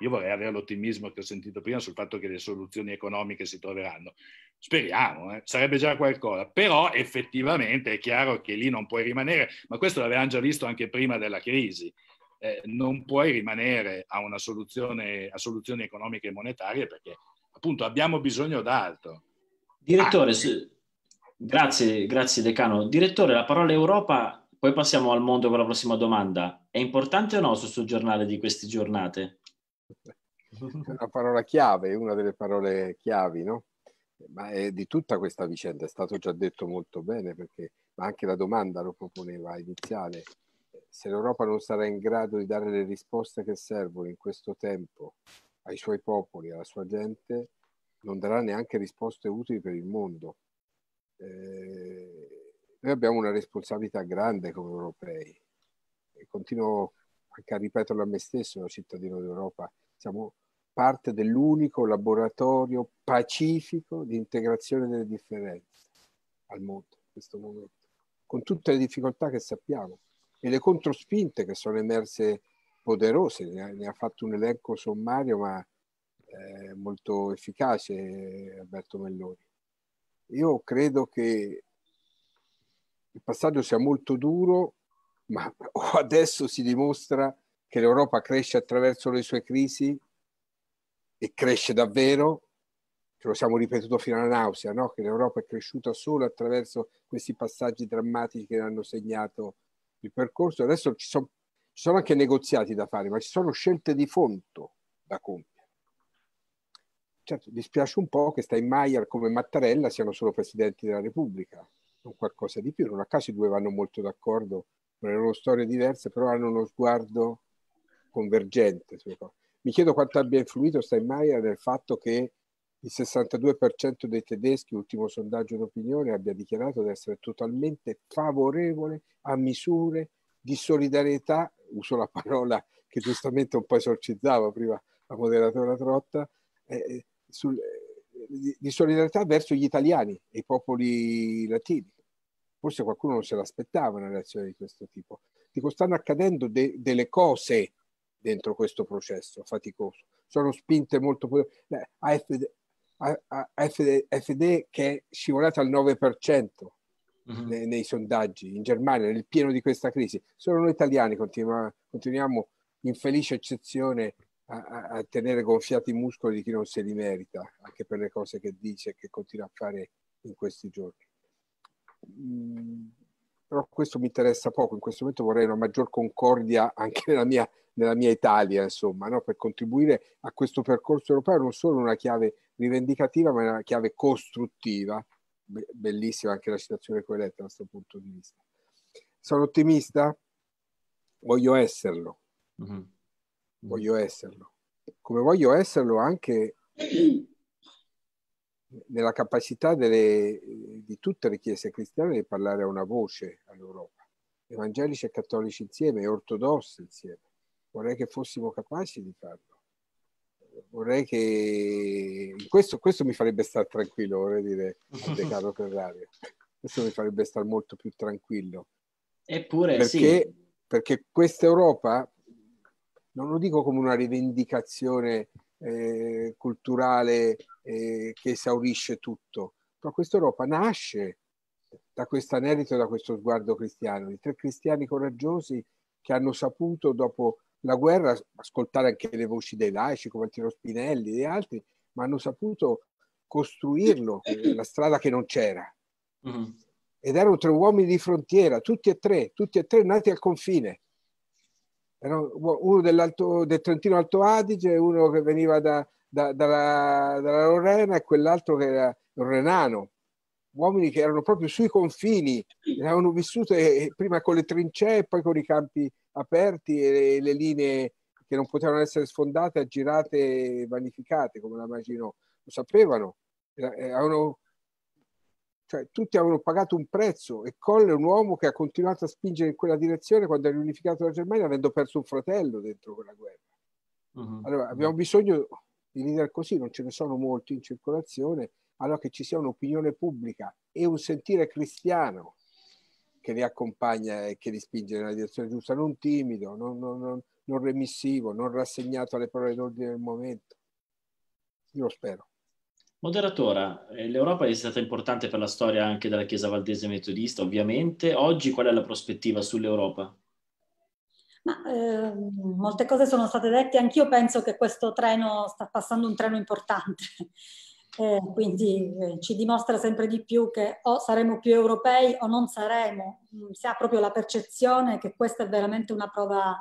Io vorrei avere l'ottimismo che ho sentito prima sul fatto che le soluzioni economiche si troveranno. Speriamo, eh? sarebbe già qualcosa, però effettivamente è chiaro che lì non puoi rimanere, ma questo l'avevamo già visto anche prima della crisi. Eh, non puoi rimanere a, una soluzione, a soluzioni economiche e monetarie perché appunto abbiamo bisogno d'altro. Direttore, ah, se, Grazie, grazie Decano. Direttore, la parola Europa, poi passiamo al mondo con la prossima domanda. È importante o no sul suo giornale di queste giornate? Una parola chiave, una delle parole chiavi, no? Ma è di tutta questa vicenda, è stato già detto molto bene, perché, ma anche la domanda lo proponeva iniziale. Se l'Europa non sarà in grado di dare le risposte che servono in questo tempo ai suoi popoli, alla sua gente, non darà neanche risposte utili per il mondo eh, noi abbiamo una responsabilità grande come europei. E continuo anche a ripeterlo a me stesso, cittadino d'Europa, siamo parte dell'unico laboratorio pacifico di integrazione delle differenze al mondo in questo momento, con tutte le difficoltà che sappiamo e le controspinte che sono emerse poderose, ne ha, ne ha fatto un elenco sommario ma eh, molto efficace Alberto Melloni io credo che il passaggio sia molto duro, ma [LAUGHS] adesso si dimostra che l'Europa cresce attraverso le sue crisi e cresce davvero, ce lo siamo ripetuto fino alla nausea, no? che l'Europa è cresciuta solo attraverso questi passaggi drammatici che hanno segnato il percorso. Adesso ci sono, ci sono anche negoziati da fare, ma ci sono scelte di fondo da compiere certo, dispiace un po' che Steinmeier come Mattarella siano solo presidenti della Repubblica, non qualcosa di più. Non a caso i due vanno molto d'accordo, con le loro storie diverse, però hanno uno sguardo convergente sulle cose. Mi chiedo quanto abbia influito Steinmeier nel fatto che il 62% dei tedeschi, ultimo sondaggio d'opinione, abbia dichiarato di essere totalmente favorevole a misure di solidarietà, uso la parola che giustamente un po' esorcizzava prima la moderatora Trotta, eh, eh sul, eh, di solidarietà verso gli italiani e i popoli latini. Forse qualcuno non se l'aspettava una reazione di questo tipo. Dico, stanno accadendo de, delle cose dentro questo processo faticoso. Sono spinte molto... Eh, AFD, AFD, AFD che è scivolata al 9%. Mm-hmm. Nei, nei, sondaggi in Germania, nel pieno di questa crisi, solo noi italiani continuiamo, continuiamo in felice eccezione a, a, tenere gonfiati i muscoli di chi non se li merita, anche per le cose che dice e che continua a fare in questi giorni. Mm, però questo mi interessa poco, in questo momento vorrei una maggior concordia anche nella mia, nella mia Italia, insomma, no? per contribuire a questo percorso europeo non solo una chiave rivendicativa, ma una chiave costruttiva. Be- bellissima anche la citazione che ho letto da questo punto di vista. Sono ottimista? Voglio esserlo. Mm-hmm voglio esserlo, come voglio esserlo anche nella capacità delle, di tutte le chiese cristiane di parlare a una voce all'Europa, evangelici e cattolici insieme, e ortodossi insieme. Vorrei che fossimo capaci di farlo. Vorrei che questo, questo mi farebbe stare tranquillo, vorrei dire a De Carlo [LAUGHS] Ferrario. Questo mi farebbe stare molto più tranquillo. Eppure perché, sì. perché questa Europa non lo dico come una rivendicazione eh, culturale eh, che esaurisce tutto, però questa Europa nasce da questo anelito, da questo sguardo cristiano, di tre cristiani coraggiosi che hanno saputo dopo la guerra ascoltare anche le voci dei laici come Tiro Spinelli e altri, ma hanno saputo costruirlo, eh, la strada che non c'era. Mm-hmm. Ed erano tre uomini di frontiera, tutti e tre, tutti e tre nati al confine. Era uno del Trentino Alto Adige, uno che veniva da, da, dalla, dalla, Lorena e quell'altro che era Renano. Uomini che erano proprio sui confini, avevano vissuto eh, prima con le trincee, poi con i campi aperti e le, le linee che non potevano essere sfondate, aggirate e vanificate, come la Maginot. Lo sapevano, avevano cioè, tutti avevano pagato un prezzo e Kohl è un uomo che ha continuato a spingere in quella direzione quando ha riunificato la Germania avendo perso un fratello dentro quella guerra. Mm-hmm. Allora abbiamo bisogno di leader così, non ce ne sono molti in circolazione, allora che ci sia un'opinione pubblica e un sentire cristiano che li accompagna e che li spinge nella direzione giusta, non timido, non, non, non, non remissivo, non rassegnato alle parole d'ordine del momento. Io lo spero. Moderatora, eh, l'Europa è stata importante per la storia anche della Chiesa Valdese Metodista, ovviamente. Oggi qual è la prospettiva sull'Europa? Ma, eh, molte cose sono state dette, anch'io penso che questo treno sta passando un treno importante, [LAUGHS] eh, quindi eh, ci dimostra sempre di più che o saremo più europei o non saremo, mm, si ha proprio la percezione che questa è veramente una prova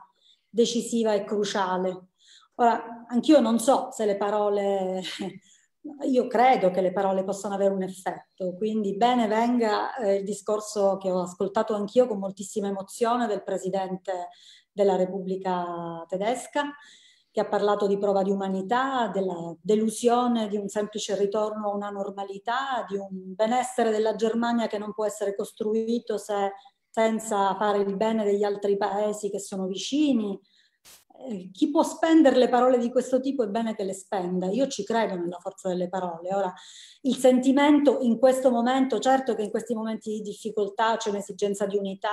decisiva e cruciale. Ora, anch'io non so se le parole io credo che le parole possano avere un effetto, quindi bene venga eh, il discorso che ho ascoltato anch'io con moltissima emozione del Presidente della Repubblica tedesca, che ha parlato di prova di umanità, della delusione di un semplice ritorno a una normalità, di un benessere della Germania che non può essere costruito se, senza fare il bene degli altri paesi che sono vicini, eh, chi può spendere le parole di questo tipo è bene che le spenda. Io ci credo nella forza delle parole. Ora, il sentimento in questo momento, certo che in questi momenti di difficoltà c'è un'esigenza di unità,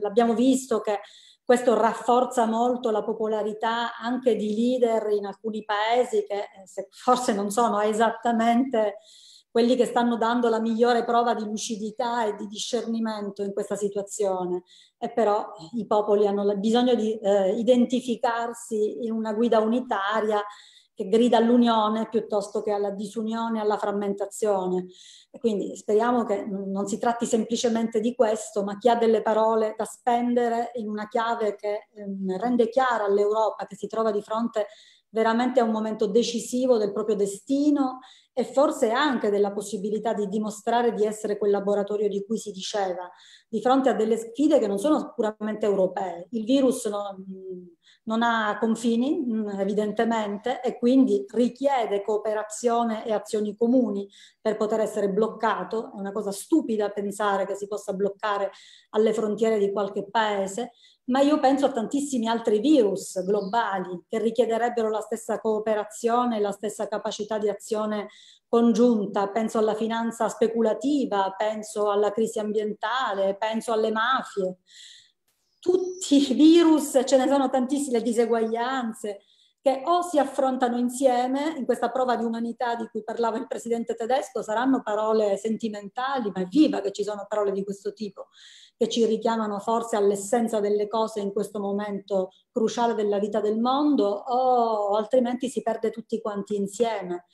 l'abbiamo visto che questo rafforza molto la popolarità anche di leader in alcuni paesi che eh, forse non sono esattamente quelli che stanno dando la migliore prova di lucidità e di discernimento in questa situazione. E però i popoli hanno bisogno di eh, identificarsi in una guida unitaria che grida all'unione piuttosto che alla disunione, alla frammentazione. E quindi speriamo che non si tratti semplicemente di questo, ma chi ha delle parole da spendere in una chiave che ehm, rende chiara all'Europa che si trova di fronte veramente a un momento decisivo del proprio destino e forse anche della possibilità di dimostrare di essere quel laboratorio di cui si diceva, di fronte a delle sfide che non sono puramente europee. Il virus non, non ha confini, mm, evidentemente, e quindi richiede cooperazione e azioni comuni per poter essere bloccato. È una cosa stupida pensare che si possa bloccare alle frontiere di qualche paese ma io penso a tantissimi altri virus globali che richiederebbero la stessa cooperazione, la stessa capacità di azione congiunta, penso alla finanza speculativa, penso alla crisi ambientale, penso alle mafie. Tutti i virus, ce ne sono tantissime, le diseguaglianze, che o si affrontano insieme in questa prova di umanità di cui parlava il presidente tedesco, saranno parole sentimentali, ma è viva che ci sono parole di questo tipo, che ci richiamano forse all'essenza delle cose in questo momento cruciale della vita del mondo o altrimenti si perde tutti quanti insieme.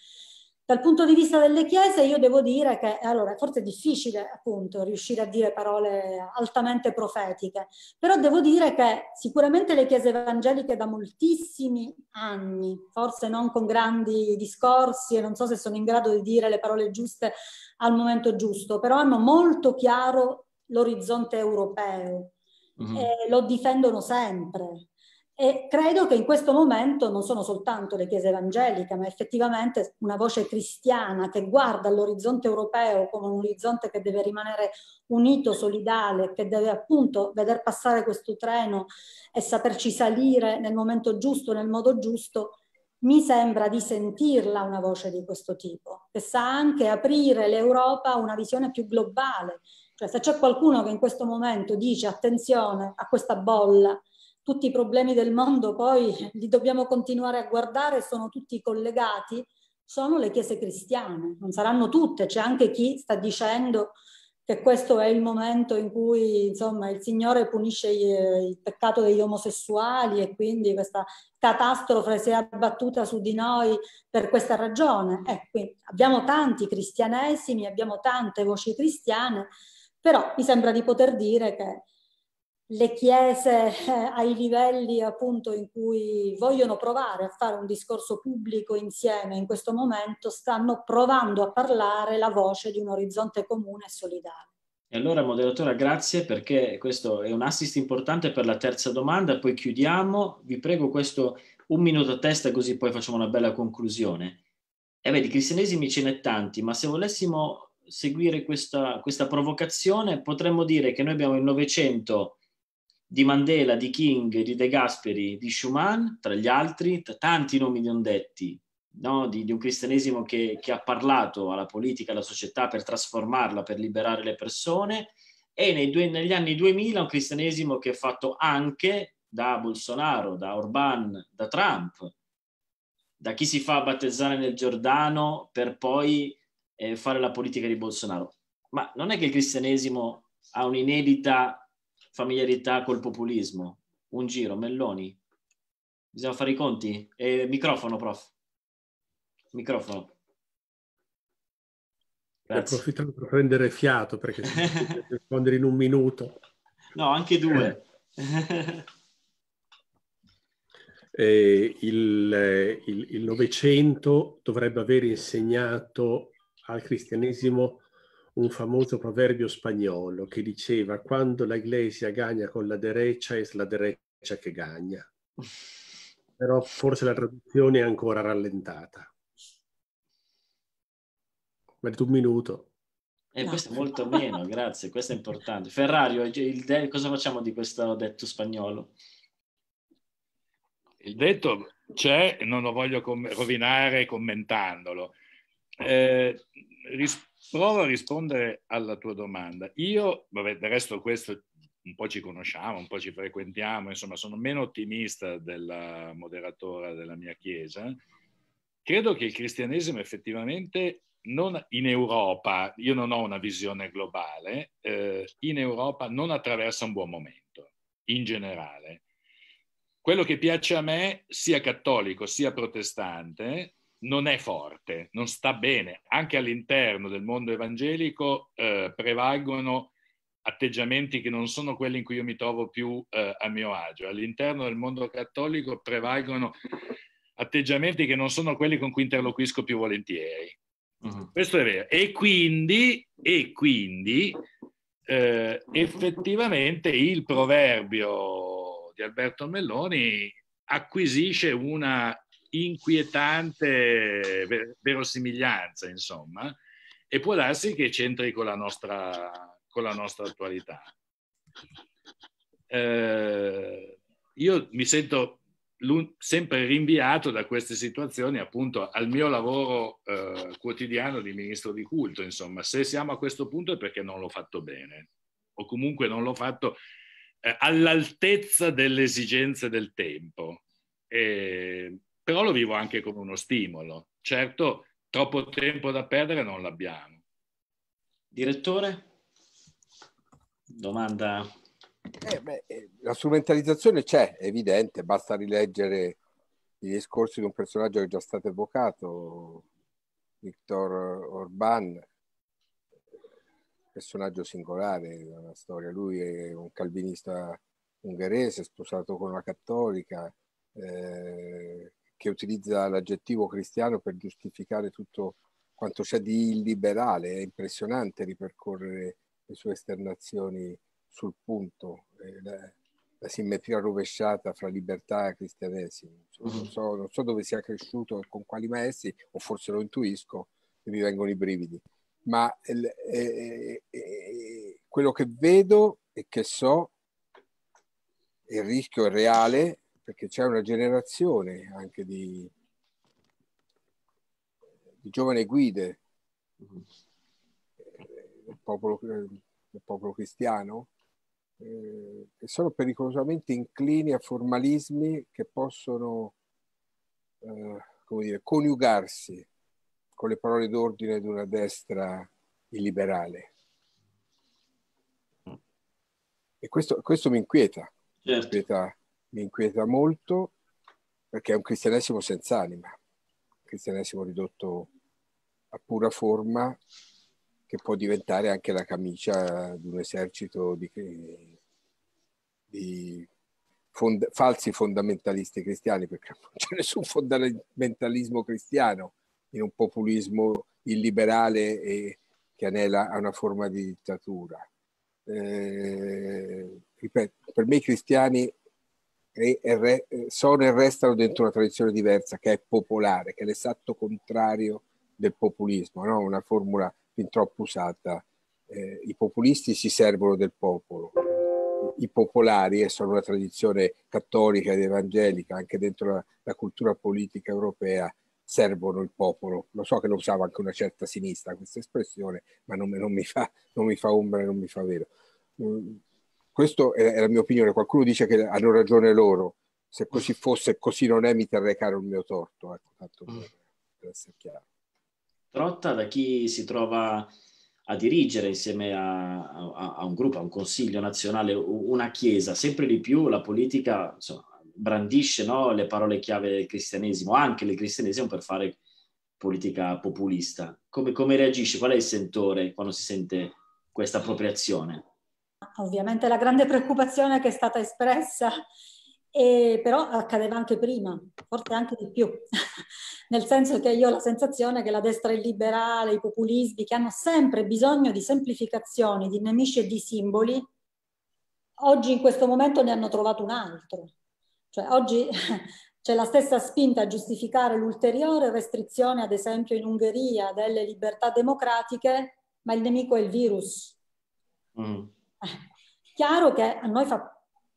Dal punto di vista delle chiese io devo dire che allora, forse è difficile appunto riuscire a dire parole altamente profetiche, però devo dire che sicuramente le chiese evangeliche da moltissimi anni, forse non con grandi discorsi e non so se sono in grado di dire le parole giuste al momento giusto, però hanno molto chiaro l'orizzonte europeo mm-hmm. e lo difendono sempre. E credo che in questo momento non sono soltanto le chiese evangeliche, ma effettivamente una voce cristiana che guarda all'orizzonte europeo come un orizzonte che deve rimanere unito, solidale, che deve appunto veder passare questo treno e saperci salire nel momento giusto, nel modo giusto, mi sembra di sentirla una voce di questo tipo, che sa anche aprire l'Europa a una visione più globale, cioè, se c'è qualcuno che in questo momento dice attenzione a questa bolla, tutti i problemi del mondo poi [LAUGHS] li dobbiamo continuare a guardare, sono tutti collegati, sono le chiese cristiane, non saranno tutte, c'è anche chi sta dicendo che questo è il momento in cui insomma, il Signore punisce eh, il peccato degli omosessuali e quindi questa catastrofe si è abbattuta su di noi per questa ragione. Eh, abbiamo tanti cristianesimi, abbiamo tante voci cristiane però mi sembra di poter dire che le chiese eh, ai livelli appunto in cui vogliono provare a fare un discorso pubblico insieme in questo momento stanno provando a parlare la voce di un orizzonte comune e solidale. E allora moderatore grazie perché questo è un assist importante per la terza domanda, poi chiudiamo, vi prego questo un minuto a testa così poi facciamo una bella conclusione. E eh beh, di cristianesimi ce n'è tanti, ma se volessimo seguire questa, questa provocazione, potremmo dire che noi abbiamo il Novecento di Mandela, di King, di De Gasperi, di Schumann, tra gli altri, tra tanti nomi non detti, no? di, di, un cristianesimo che, che, ha parlato alla politica, alla società per trasformarla, per liberare le persone, e due, negli anni 2000 un cristianesimo che è fatto anche da Bolsonaro, da Orban, da Trump, da chi si fa battezzare nel Giordano per poi eh, fare la politica di Bolsonaro. Ma non è che il cristianesimo ha un'inedita familiarità col populismo? Un giro, Melloni. Bisogna fare i conti? Eh, microfono, prof. Microfono. Grazie. Approfittano per prendere fiato perché [LAUGHS] rispondere in un minuto. No, anche due. Eh, eh il, eh, il, il Novecento dovrebbe aver insegnato al cristianesimo un famoso proverbio spagnolo che diceva quando la iglesia gagna con la derecha è la derecha che gagna. [LAUGHS] Però forse la traduzione è ancora rallentata. Metti un minuto. E eh, questo è molto meno, grazie, questo è importante. Ferrario, de- cosa facciamo di questo detto spagnolo? Il detto c'è, non lo voglio com- rovinare commentandolo eh, ris- provo a rispondere alla tua domanda. Io, vabbè, del resto questo un po' ci conosciamo, un po' ci frequentiamo, insomma sono meno ottimista della moderatora della mia chiesa. Credo che il cristianesimo effettivamente non in Europa, io non ho una visione globale, eh, in Europa non attraversa un buon momento, in generale. Quello che piace a me, sia cattolico sia protestante, non è forte, non sta bene. Anche all'interno del mondo evangelico eh, prevalgono atteggiamenti che non sono quelli in cui io mi trovo più eh, a mio agio. All'interno del mondo cattolico prevalgono atteggiamenti che non sono quelli con cui interloquisco più volentieri. Uh-huh. Questo è vero. E quindi, e quindi eh, effettivamente il proverbio di Alberto Melloni acquisisce una inquietante verosimiglianza, insomma, e può darsi che c'entri con la nostra, con la nostra attualità. Eh, io mi sento sempre rinviato da queste situazioni appunto al mio lavoro eh, quotidiano di ministro di culto, insomma, se siamo a questo punto è perché non l'ho fatto bene o comunque non l'ho fatto eh, all'altezza delle esigenze del tempo. E però lo vivo anche come uno stimolo. Certo, troppo tempo da perdere non l'abbiamo. Direttore? Domanda. Eh, beh, eh, la strumentalizzazione c'è, è evidente, basta rileggere i discorsi di un personaggio che è già stato evocato, Victor Orban, personaggio singolare della storia, lui è un calvinista ungherese, sposato con una cattolica, eh, che utilizza l'aggettivo cristiano per giustificare tutto quanto c'è di illiberale, è impressionante ripercorrere le sue esternazioni sul punto, eh, la, la, simmetria rovesciata fra libertà e cristianesimo. Non so, non mm-hmm. so dove sia cresciuto, con quali maestri, o forse lo intuisco e mi vengono i brividi ma eh eh, eh, eh, quello che vedo e che so, il rischio è reale, perché c'è una generazione anche di, di giovani guide, eh, del popolo, del popolo cristiano, eh, che sono pericolosamente inclini a formalismi che possono eh, come dire, coniugarsi con le parole d'ordine di una destra illiberale. E questo, questo mi inquieta, certo. mi inquieta mi inquieta molto perché è un cristianesimo senza anima, un cristianesimo ridotto a pura forma che può diventare anche la camicia di un esercito di, di fond- falsi fondamentalisti cristiani, perché non c'è nessun fondamentalismo cristiano in un populismo illiberale e che anela a una forma di dittatura. Eh, ripeto, per me i cristiani e, e, sono e restano dentro una tradizione diversa che è popolare, che è l'esatto contrario del populismo, no? una formula fin troppo usata. Eh, I populisti si servono del popolo, i popolari, e sono una tradizione cattolica ed evangelica, anche dentro la, la cultura politica europea, servono il popolo. Lo so che lo usava anche una certa sinistra questa espressione, ma non, non, mi, fa, non mi fa ombra e non mi fa vero mm, questo è, la mia opinione. Qualcuno dice che hanno ragione loro. Se così fosse, così non è, mi terrei caro il mio torto. Ecco, tanto per mm. essere chiaro. Trotta da chi si trova a dirigere insieme a, a, a, un gruppo, a un consiglio nazionale, una chiesa. Sempre di più la politica insomma, brandisce no, le parole chiave del cristianesimo, anche del cristianesimo per fare politica populista. Come, come reagisce? Qual è il sentore quando si sente questa appropriazione? ovviamente la grande preoccupazione che è stata espressa, e, però accadeva anche prima, forse anche di più, [LAUGHS] nel senso che io ho la sensazione che la destra illiberale, i populismi che hanno sempre bisogno di semplificazioni, di nemici e di simboli, oggi in questo momento ne hanno trovato un altro. Cioè, oggi [LAUGHS] c'è la stessa spinta a giustificare l'ulteriore restrizione, ad esempio in Ungheria, delle libertà democratiche, ma il nemico è il virus. Mm. Chiaro che a noi fa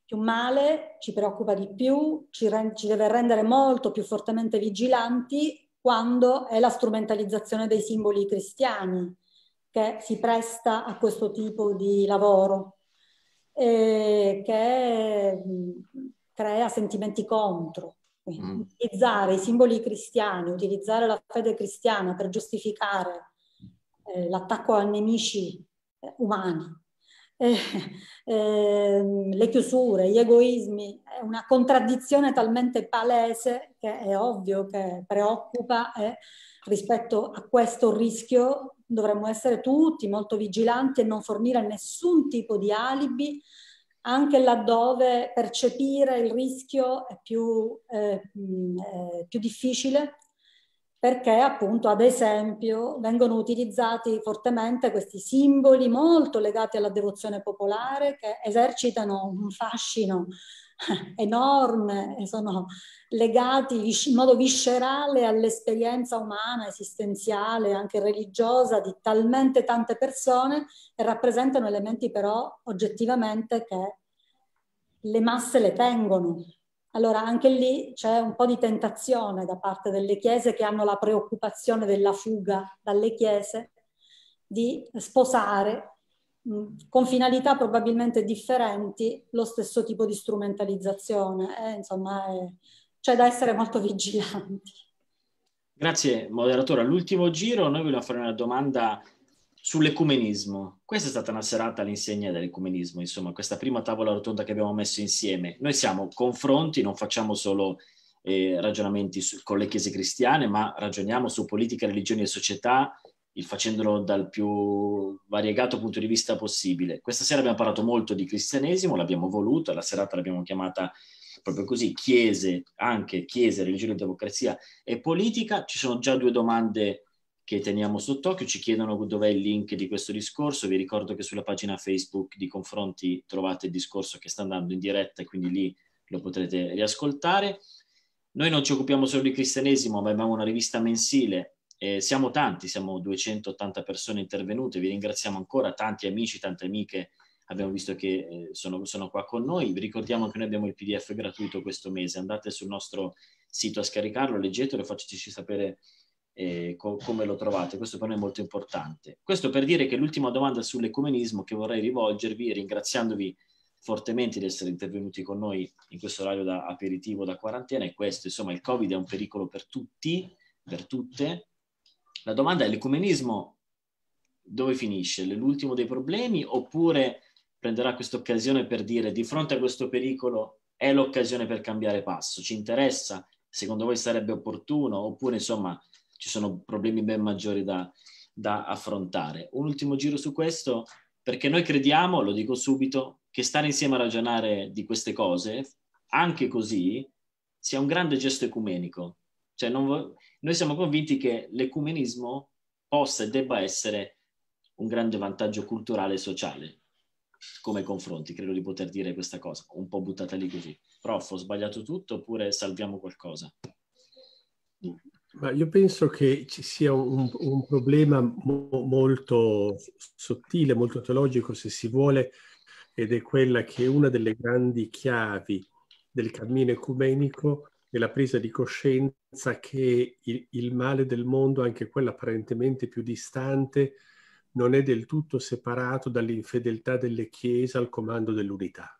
più male, ci preoccupa di più, ci, rend- ci deve rendere molto più fortemente vigilanti quando è la strumentalizzazione dei simboli cristiani che si presta a questo tipo di lavoro, e che crea sentimenti contro. Mm. Utilizzare i simboli cristiani, utilizzare la fede cristiana per giustificare eh, l'attacco a nemici eh, umani eh, eh, le chiusure, gli egoismi, è una contraddizione talmente palese che è ovvio che preoccupa e rispetto a questo rischio dovremmo essere tutti molto vigilanti e non fornire nessun tipo di alibi anche laddove percepire il rischio è più, eh, più difficile perché appunto ad esempio vengono utilizzati fortemente questi simboli molto legati alla devozione popolare che esercitano un fascino [LAUGHS] enorme, sono legati in modo viscerale all'esperienza umana, esistenziale, anche religiosa di talmente tante persone e rappresentano elementi però oggettivamente che le masse le tengono, allora anche lì c'è un po' di tentazione da parte delle chiese che hanno la preoccupazione della fuga dalle chiese di sposare con finalità probabilmente differenti lo stesso tipo di strumentalizzazione. Eh, insomma, è, c'è da essere molto [LAUGHS] vigilanti. Grazie moderatore. All'ultimo giro noi vogliamo fare una domanda sull'ecumenismo. Questa è stata una serata all'insegna dell'ecumenismo, insomma, questa prima tavola rotonda che abbiamo messo insieme. Noi siamo confronti, non facciamo solo eh, ragionamenti su, con le chiese cristiane, ma ragioniamo su politica, religioni e società, facendolo dal più variegato punto di vista possibile. Questa sera abbiamo parlato molto di cristianesimo, l'abbiamo voluto, la serata l'abbiamo chiamata proprio così, chiese, anche chiese, religione, democrazia e politica. Ci sono già due domande che teniamo sott'occhio, ci chiedono dov'è il link di questo discorso, vi ricordo che sulla pagina Facebook di Confronti trovate il discorso che sta andando in diretta e quindi lì lo potrete riascoltare. Noi non ci occupiamo solo di cristianesimo, ma abbiamo una rivista mensile, eh, siamo tanti, siamo 280 persone intervenute, vi ringraziamo ancora, tanti amici, tante amiche abbiamo visto che eh, sono, sono qua con noi, vi ricordiamo che noi abbiamo il PDF gratuito questo mese, andate sul nostro sito a scaricarlo, leggetelo e fateci sapere eh, co- come lo trovate. Questo per noi è molto importante. Questo per dire che l'ultima domanda sull'ecumenismo che vorrei rivolgervi, ringraziandovi fortemente di essere intervenuti con noi in questo orario da aperitivo, da quarantena, è questo. Insomma, il Covid è un pericolo per tutti, per tutte. La domanda è l'ecumenismo dove finisce? L'ultimo dei problemi oppure prenderà questa occasione per dire di fronte a questo pericolo è l'occasione per cambiare passo? Ci interessa? Secondo voi sarebbe opportuno? Oppure insomma ci sono problemi ben maggiori da, da affrontare. Un ultimo giro su questo, perché noi crediamo, lo dico subito, che stare insieme a ragionare di queste cose, anche così, sia un grande gesto ecumenico. Cioè vo- noi siamo convinti che l'ecumenismo possa e debba essere un grande vantaggio culturale e sociale come confronti, credo di poter dire questa cosa, un po' buttata lì così. Prof, ho sbagliato tutto oppure salviamo qualcosa? Ma io penso che ci sia un, un problema mo- molto sottile, molto teologico, se si vuole, ed è quella che una delle grandi chiavi del cammino ecumenico è la presa di coscienza che il, il male del mondo, anche quello apparentemente più distante, non è del tutto separato dall'infedeltà delle chiese al comando dell'unità.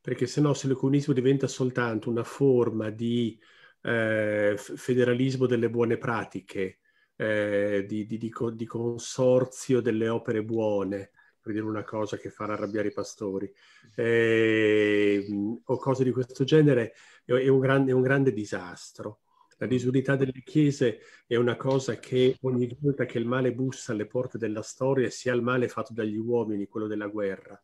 Perché se no, se l'ecumenismo diventa soltanto una forma di eh, federalismo delle buone pratiche, eh, di, di, di, di, consorzio delle opere buone, per dire una cosa che farà arrabbiare i pastori, eh, o cose di questo genere, è un, grande, è un grande disastro. La disunità delle chiese è una cosa che ogni volta che il male bussa alle porte della storia, sia il male fatto dagli uomini, quello della guerra,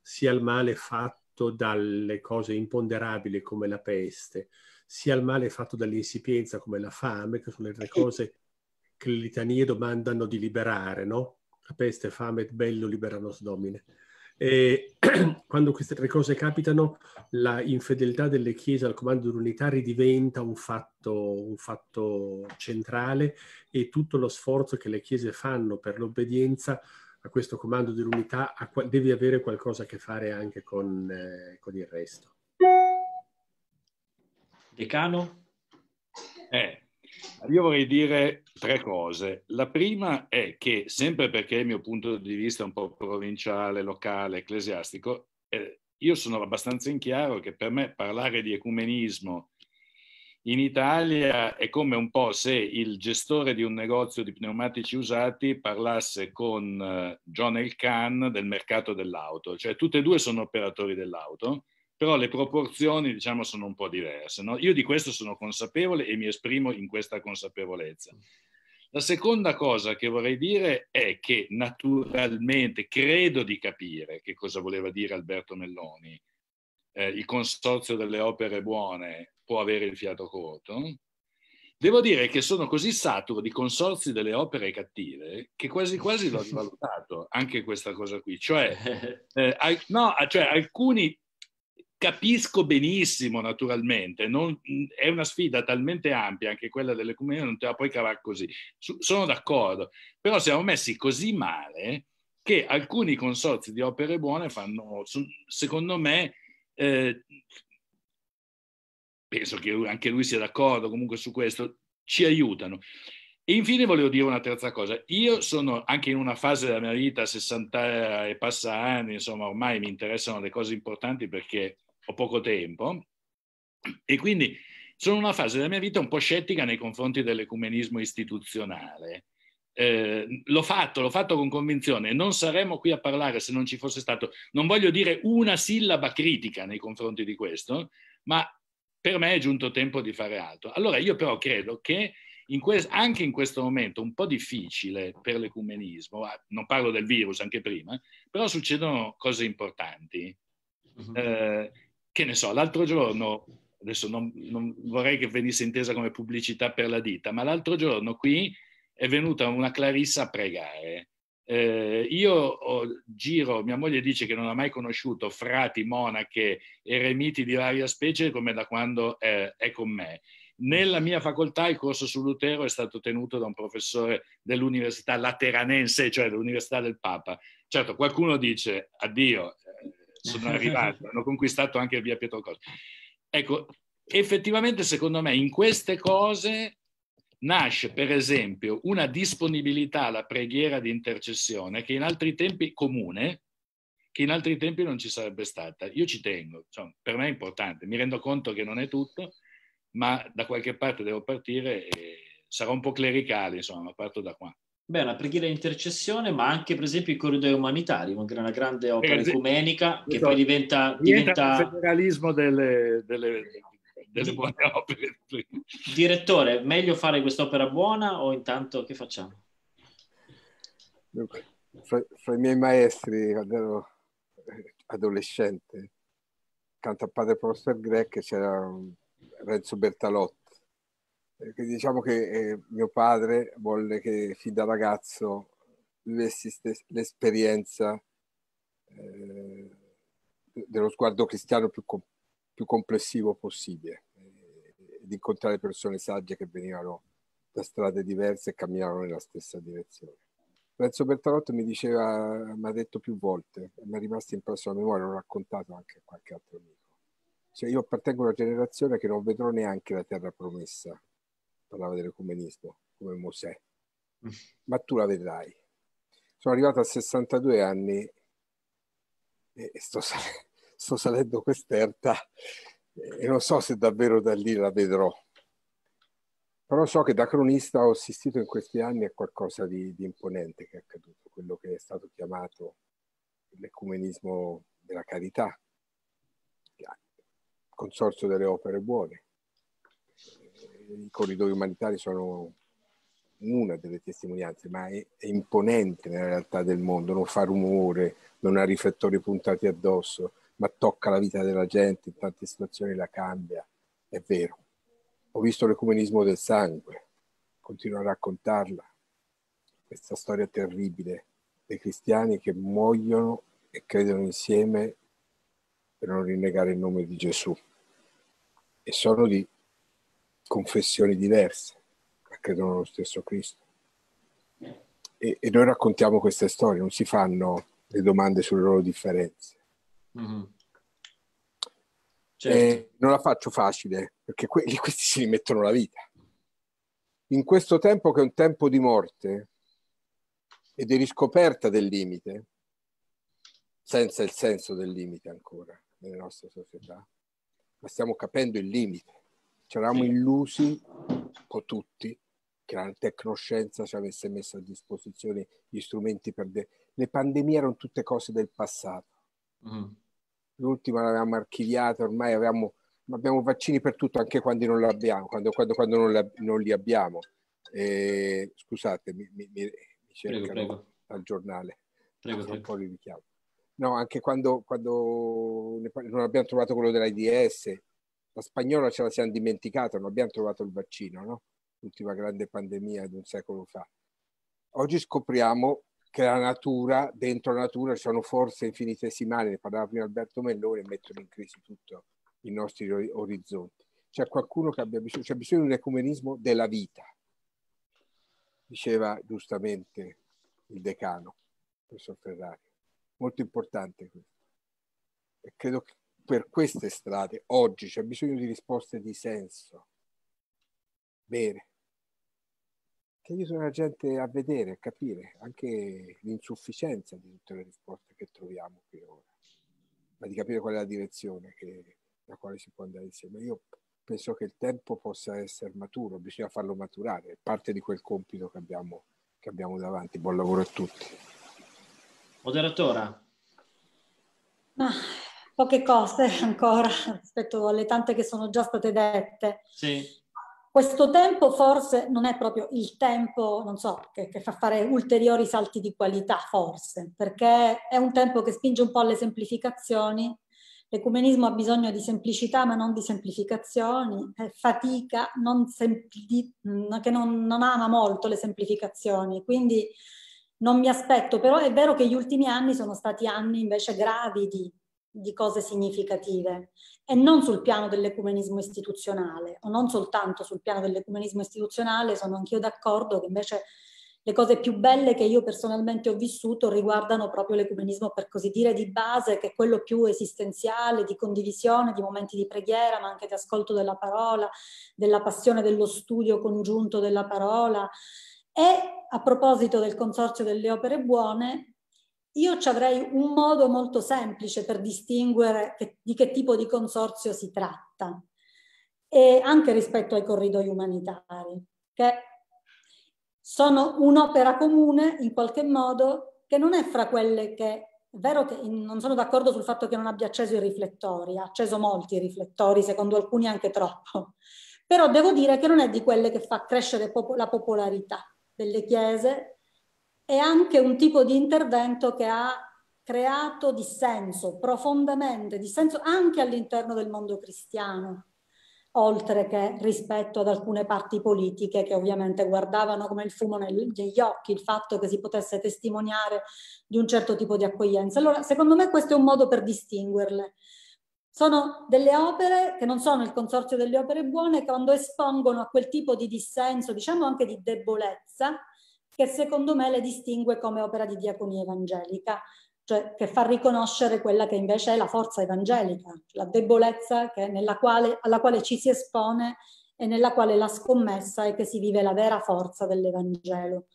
sia il male fatto dalle cose imponderabili come la peste, sia il male fatto dall'insipienza come la fame, che sono le tre cose che le litanie domandano di liberare, no? La peste, fame e bello liberanos domine. E quando queste tre cose capitano, la infedeltà delle chiese al comando dell'unità ridiventa un fatto, un fatto centrale e tutto lo sforzo che le chiese fanno per l'obbedienza a questo comando dell'unità deve avere qualcosa a che fare anche con, eh, con il resto. Decano? Eh, io vorrei dire tre cose. La prima è che, sempre perché il mio punto di vista è un po' provinciale, locale, ecclesiastico, eh, io sono abbastanza in chiaro che per me parlare di ecumenismo in Italia è come un po' se il gestore di un negozio di pneumatici usati parlasse con eh, John Elkann del mercato dell'auto, cioè tutti e due sono operatori dell'auto però le proporzioni diciamo sono un po' diverse. No? Io di questo sono consapevole e mi esprimo in questa consapevolezza. La seconda cosa che vorrei dire è che naturalmente credo di capire che cosa voleva dire Alberto Melloni. Eh, il consorzio delle opere buone può avere il fiato corto. Devo dire che sono così saturo di consorzi delle opere cattive che quasi quasi l'ho svalutato [LAUGHS] anche questa cosa qui. Cioè, [LAUGHS] eh, al, no, cioè alcuni Capisco benissimo, naturalmente, non, è una sfida talmente ampia, anche quella delle comunità, non te la puoi cavare così. Su, sono d'accordo, però siamo messi così male che alcuni consorzi di opere buone fanno, secondo me, eh, penso che anche lui sia d'accordo comunque su questo, ci aiutano. E infine volevo dire una terza cosa. Io sono anche in una fase della mia vita, 60 e passa anni, insomma, ormai mi interessano le cose importanti perché ho poco tempo e quindi sono in una fase della mia vita un po' scettica nei confronti dell'ecumenismo istituzionale. Eh, l'ho fatto, l'ho fatto con convinzione, non saremmo qui a parlare se non ci fosse stato, non voglio dire una sillaba critica nei confronti di questo, ma per me è giunto tempo di fare altro. Allora io però credo che in questo, anche in questo momento un po' difficile per l'ecumenismo, ah, non parlo del virus anche prima, però succedono cose importanti. Uh-huh. Eh, che ne so, l'altro giorno, adesso non, non vorrei che venisse intesa come pubblicità per la ditta, ma l'altro giorno qui è venuta una Clarissa a pregare. Eh, io ho, oh, giro, mia moglie dice che non ha mai conosciuto frati, monache eremiti di varia specie come da quando è, è con me. Nella mia facoltà il corso su Lutero è stato tenuto da un professore dell'Università Lateranense, cioè dell'Università del Papa. Certo, qualcuno dice addio, sono arrivati, hanno conquistato anche via Pietro Costa. Ecco, effettivamente secondo me in queste cose nasce per esempio una disponibilità alla preghiera di intercessione che in altri tempi comune, che in altri tempi non ci sarebbe stata. Io ci tengo, insomma, per me è importante, mi rendo conto che non è tutto, ma da qualche parte devo partire e sarò un po' clericale, insomma, ma parto da qua. Beh, una preghiera di intercessione, ma anche per esempio i corridoi umanitari, una grande opera eh, ecumenica esatto. che poi diventa... diventa... il federalismo delle, delle, delle buone opere. Direttore, meglio fare quest'opera buona o intanto che facciamo? Dunque, fra, fra i miei maestri, quando ero eh, adolescente, accanto a padre Prosper Grec c'era Renzo Bertalotti, perché diciamo che eh, mio padre volle che fin da ragazzo vivessi l'esperienza eh, dello sguardo cristiano più, com- più complessivo possibile, eh, di incontrare persone sagge che venivano da strade diverse e camminavano nella stessa direzione. Renzo Bertalotto mi diceva, mi ha detto più volte, mi è rimasto impresso la memoria, l'ho raccontato anche a qualche altro amico. Cioè io appartengo a una generazione che non vedrò neanche la terra promessa, parlava dell'ecumenismo come Mosè, mm. ma tu la vedrai. Sono arrivato a 62 anni e sto, [LAUGHS] sto salendo quest'erta e non so se davvero da lì la vedrò. Però so che da cronista ho assistito in questi anni a qualcosa di, di imponente che è accaduto, quello che è stato chiamato l'ecumenismo della carità, il consorzio delle opere buone, i corridoi umanitari sono una delle testimonianze, ma è, è, imponente nella realtà del mondo, non fa rumore, non ha riflettori puntati addosso, ma tocca la vita della gente, in tante situazioni la cambia, è vero. Ho visto l'ecumenismo del sangue, continuo a raccontarla, questa storia terribile dei cristiani che muoiono e credono insieme per non rinnegare il nome di Gesù. E sono di confessioni diverse, ma credono nello stesso Cristo. E, e, noi raccontiamo queste storie, non si fanno le domande sulle loro differenze. Mm-hmm. Certo. non la faccio facile, perché quelli, [LAUGHS] questi si rimettono la vita. In questo tempo che è un tempo di morte e di riscoperta del limite, senza il senso del limite ancora nelle nostre società, ma stiamo capendo il limite ci eravamo sì. illusi un po' tutti che la tecnoscienza ci avesse messo a disposizione gli strumenti per... De- le pandemie erano tutte cose del passato. Mm. L'ultima l'avevamo archiviata, ormai avevamo, abbiamo vaccini per tutto, anche quando non, l'abbiamo, quando, quando, quando non, la, non li abbiamo. Eh, scusate, mi, mi, mi cercano prego, prego. al giornale, prego, prego. un li richiamo. No, anche quando, quando ne, non abbiamo trovato quello dell'AIDS, la spagnola ce la siamo dimenticata, non abbiamo trovato il vaccino, no? l'ultima grande pandemia di un secolo fa. Oggi scopriamo che la natura, dentro la natura ci sono forze infinitesimali, ne parlava prima Alberto Mellone, mettono in crisi tutto i nostri orizzonti. C'è qualcuno che abbia bisogno, c'è bisogno di un ecumenismo della vita, diceva giustamente il decano, il professor Ferrari. Molto importante questo. E credo che per queste strade oggi c'è bisogno di risposte di senso. Bene. Che aiutano la gente a vedere, a capire anche l'insufficienza di tutte le risposte che troviamo qui ora, ma di capire qual è la direzione che, la quale si può andare insieme. Io penso che il tempo possa essere maturo, bisogna farlo maturare, è parte di quel compito che abbiamo, che abbiamo davanti. Buon lavoro a tutti. Moderatora. Ma poche cose [LAUGHS] ancora rispetto alle tante che sono già state dette. Sì. Questo tempo forse non è proprio il tempo, non so, che, che, fa fare ulteriori salti di qualità, forse, perché è un tempo che spinge un po' alle semplificazioni. L'ecumenismo ha bisogno di semplicità, ma non di semplificazioni, è fatica, non sempli- mm, che non, non ama molto le semplificazioni. Quindi non mi aspetto, però è vero che gli ultimi anni sono stati anni invece gravidi di cose significative e non sul piano dell'ecumenismo istituzionale o non soltanto sul piano dell'ecumenismo istituzionale, sono anch'io d'accordo che invece le cose più belle che io personalmente ho vissuto riguardano proprio l'ecumenismo per così dire di base, che è quello più esistenziale, di condivisione, di momenti di preghiera, ma anche di ascolto della parola, della passione dello studio congiunto della parola. E a proposito del Consorzio delle Opere Buone, io ci avrei un modo molto semplice per distinguere che, di che tipo di consorzio si tratta, e anche rispetto ai corridoi umanitari, che sono un'opera comune in qualche modo che non è fra quelle che è vero che non sono d'accordo sul fatto che non abbia acceso i riflettori, ha acceso molti riflettori, secondo alcuni anche troppo, però devo dire che non è di quelle che fa crescere la popolarità delle chiese è anche un tipo di intervento che ha creato dissenso, profondamente dissenso anche all'interno del mondo cristiano, oltre che rispetto ad alcune parti politiche che ovviamente guardavano come il fumo negli occhi il fatto che si potesse testimoniare di un certo tipo di accoglienza. Allora, secondo me questo è un modo per distinguerle. Sono delle opere che non sono il consorzio delle opere buone, quando espongono a quel tipo di dissenso, diciamo anche di debolezza, che secondo me le distingue come opera di diaconia evangelica, cioè che fa riconoscere quella che invece è la forza evangelica, la debolezza quale, alla quale ci si espone e nella quale la scommessa è che si vive la vera forza dell'Evangelo.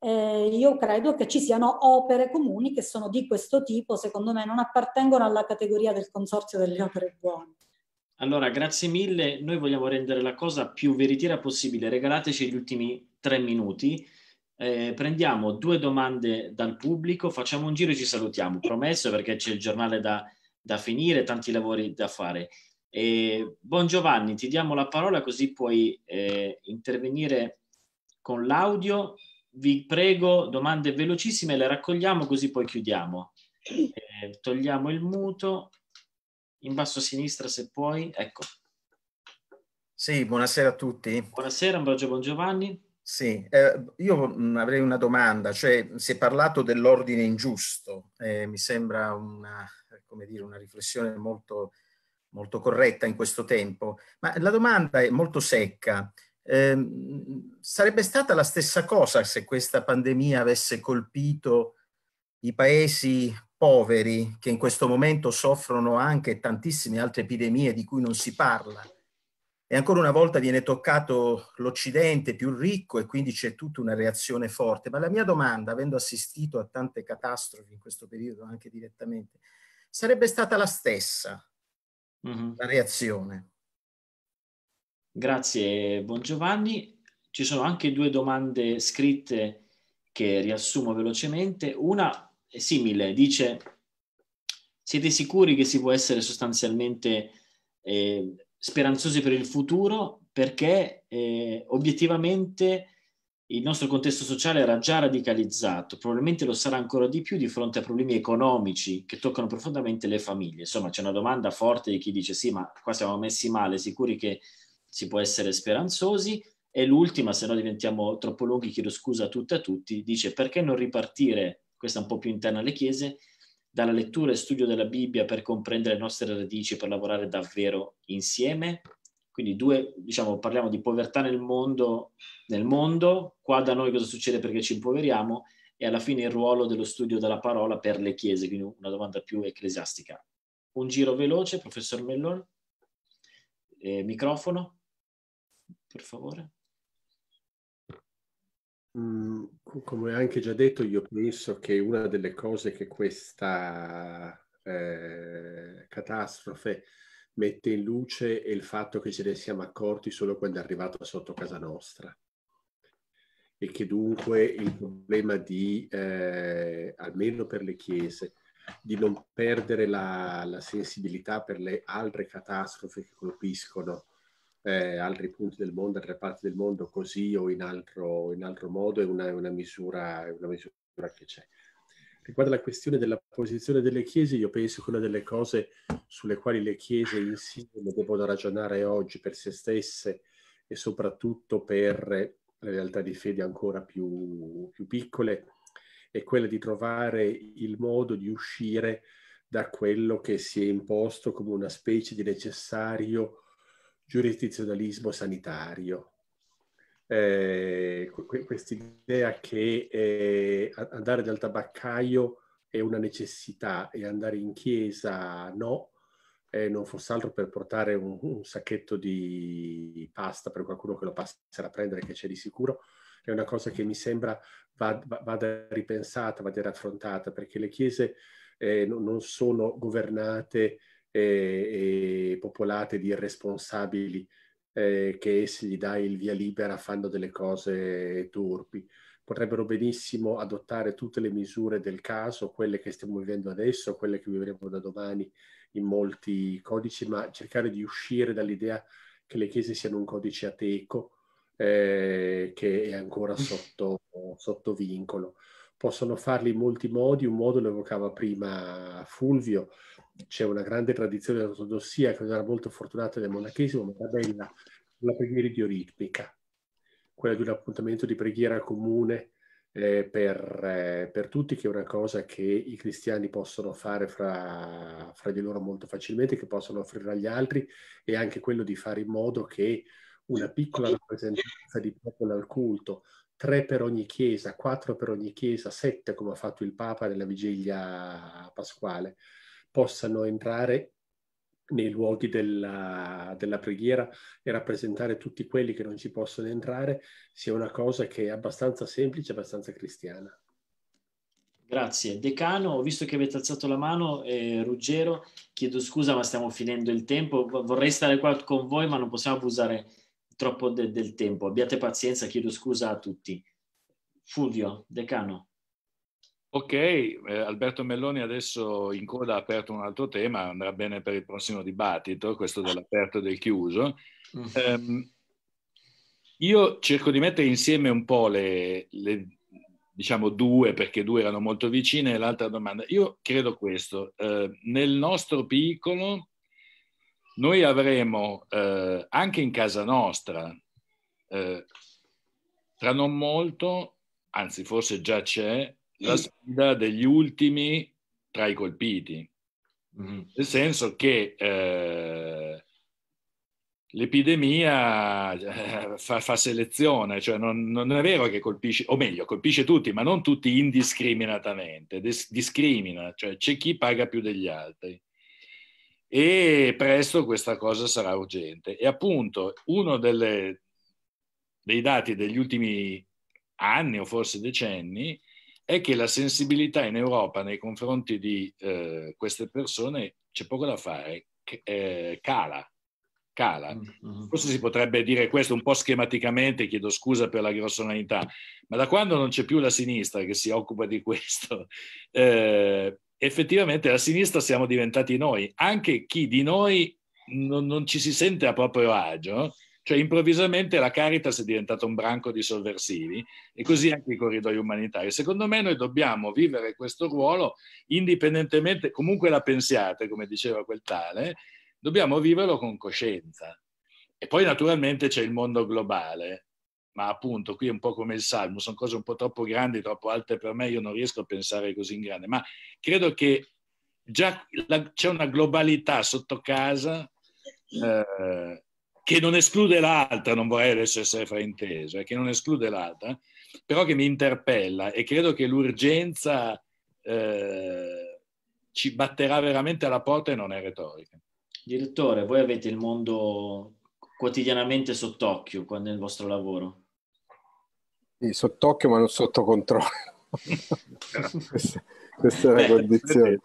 Eh, io credo che ci siano opere comuni che sono di questo tipo, secondo me non appartengono alla categoria del consorzio delle opere buone. Allora, grazie mille, noi vogliamo rendere la cosa più veritiera possibile, regalateci gli ultimi tre minuti eh, prendiamo due domande dal pubblico, facciamo un giro e ci salutiamo, promesso perché c'è il giornale da, da finire, tanti lavori da fare. Eh, buon Giovanni, ti diamo la parola così puoi eh, intervenire con l'audio. Vi prego, domande velocissime, le raccogliamo così poi chiudiamo. Eh, togliamo il muto, in basso a sinistra se puoi, ecco. Sì, buonasera a tutti. Buonasera Ambrogio Buongiovanni. Sì, eh, io mm, avrei una domanda, cioè si è parlato dell'ordine ingiusto, eh, mi sembra una, dire, una riflessione molto, molto, corretta in questo tempo, ma la domanda è molto secca. Eh, sarebbe stata la stessa cosa se questa pandemia avesse colpito i paesi poveri che in questo momento soffrono anche tantissime altre epidemie di cui non si parla e ancora una volta viene toccato l'Occidente più ricco e quindi c'è tutta una reazione forte. Ma la mia domanda, avendo assistito a tante catastrofi in questo periodo anche direttamente, sarebbe stata la stessa mm-hmm. la reazione. Grazie, buon Giovanni. Ci sono anche due domande scritte che riassumo velocemente. Una è simile, dice siete sicuri che si può essere sostanzialmente... Eh, speranzosi per il futuro perché eh, obiettivamente il nostro contesto sociale era già radicalizzato, probabilmente lo sarà ancora di più di fronte a problemi economici che toccano profondamente le famiglie. Insomma, c'è una domanda forte di chi dice sì, ma qua siamo messi male, sicuri che si può essere speranzosi? E l'ultima, se no diventiamo troppo lunghi, chiedo scusa a tutte e a tutti, dice perché non ripartire, questa è un po' più interna alle chiese, dalla lettura e studio della Bibbia per comprendere le nostre radici, per lavorare davvero insieme. Quindi due, diciamo, parliamo di povertà nel mondo, nel mondo, qua da noi cosa succede perché ci impoveriamo e alla fine il ruolo dello studio della parola per le chiese, quindi una domanda più ecclesiastica. Un giro veloce, professor Mellon. Eh, microfono, per favore. Mm, come anche già detto, io penso che una delle cose che questa eh, catastrofe mette in luce è il fatto che ce ne siamo accorti solo quando è arrivata sotto casa nostra e che dunque il problema di, eh, almeno per le chiese, di non perdere la, la sensibilità per le altre catastrofe che colpiscono eh, altri punti del mondo, altre parti del mondo così o in altro, in altro modo è una, una, misura, una misura che c'è. Riguardo alla questione della posizione delle chiese, io penso che una delle cose sulle quali le chiese insieme devono ragionare oggi per se stesse e soprattutto per le realtà di fede ancora più, più piccole è quella di trovare il modo di uscire da quello che si è imposto come una specie di necessario giurisdizionalismo sanitario. Eh, Quest'idea che eh, andare dal tabaccaio è una necessità e andare in chiesa no, eh, non fosse altro per portare un, un, sacchetto di pasta per qualcuno che lo passerà a prendere, che c'è di sicuro, è una cosa che mi sembra vada, vada ripensata, vada raffrontata, perché le chiese eh, non sono governate e, e popolate di irresponsabili eh, che se gli dai il via libera fanno delle cose turpi. Potrebbero benissimo adottare tutte le misure del caso, quelle che stiamo vivendo adesso, quelle che vivremo da domani in molti codici, ma cercare di uscire dall'idea che le chiese siano un codice ateco eh, che è ancora mm. sotto, sotto vincolo possono farli in molti modi, un modo lo evocava prima Fulvio, c'è una grande tradizione dell'ortodossia che non era molto fortunata nel monachesimo, ma era bella la preghiera idioritmica, quella di un appuntamento di preghiera comune eh, per, eh, per, tutti, che è una cosa che i cristiani possono fare fra, fra di loro molto facilmente, che possono offrire agli altri, e anche quello di fare in modo che una piccola rappresentanza di popolo al culto tre per ogni chiesa, quattro per ogni chiesa, sette come ha fatto il Papa nella vigilia pasquale, possano entrare nei luoghi della, della, preghiera e rappresentare tutti quelli che non ci possono entrare sia una cosa che è abbastanza semplice, abbastanza cristiana. Grazie. Decano, ho visto che avete alzato la mano, eh, Ruggero, chiedo scusa ma stiamo finendo il tempo, vorrei stare qua con voi ma non possiamo abusare troppo de- del tempo. Abbiate pazienza, chiedo scusa a tutti. Fulvio, decano. Ok, eh, Alberto Melloni adesso in coda ha aperto un altro tema, andrà bene per il prossimo dibattito, questo dell'aperto e del chiuso. Um, io cerco di mettere insieme un po' le, le, diciamo due, perché due erano molto vicine, e l'altra domanda. Io credo questo, eh, nel nostro piccolo noi avremo eh, anche in casa nostra, eh, tra non molto, anzi forse già c'è, la mm. sfida degli ultimi tra i colpiti. Mm-hmm. Nel senso che eh, l'epidemia eh, fa, fa, selezione, cioè non, non, è vero che colpisce, o meglio, colpisce tutti, ma non tutti indiscriminatamente, dis- discrimina, cioè c'è chi paga più degli altri e presto questa cosa sarà urgente. E appunto uno delle, dei dati degli ultimi anni o forse decenni è che la sensibilità in Europa nei confronti di eh, queste persone, c'è poco da fare, eh, cala. Cala. Mm-hmm. Forse si potrebbe dire questo un po' schematicamente, chiedo scusa per la grossolanità, ma da quando non c'è più la sinistra che si occupa di questo, [LAUGHS] eh, effettivamente la sinistra siamo diventati noi, anche chi di noi non, non ci si sente a proprio agio, cioè improvvisamente la Caritas è diventata un branco di sovversivi e così anche i corridoi umanitari. Secondo me noi dobbiamo vivere questo ruolo indipendentemente, comunque la pensiate, come diceva quel tale, dobbiamo viverlo con coscienza. E poi naturalmente c'è il mondo globale, ma appunto qui è un po' come il Salmo, sono cose un po' troppo grandi, troppo alte per me, io non riesco a pensare così in grande, ma credo che già la, c'è una globalità sotto casa eh, che non esclude l'altra, non vorrei adesso essere frainteso, eh, che non esclude l'altra, però che mi interpella e credo che l'urgenza eh, ci batterà veramente alla porta e non è retorica. Direttore, voi avete il mondo quotidianamente sott'occhio nel vostro lavoro? Sì, sott'occhio ma non sotto controllo. [LAUGHS] questa, questa, è la condizione.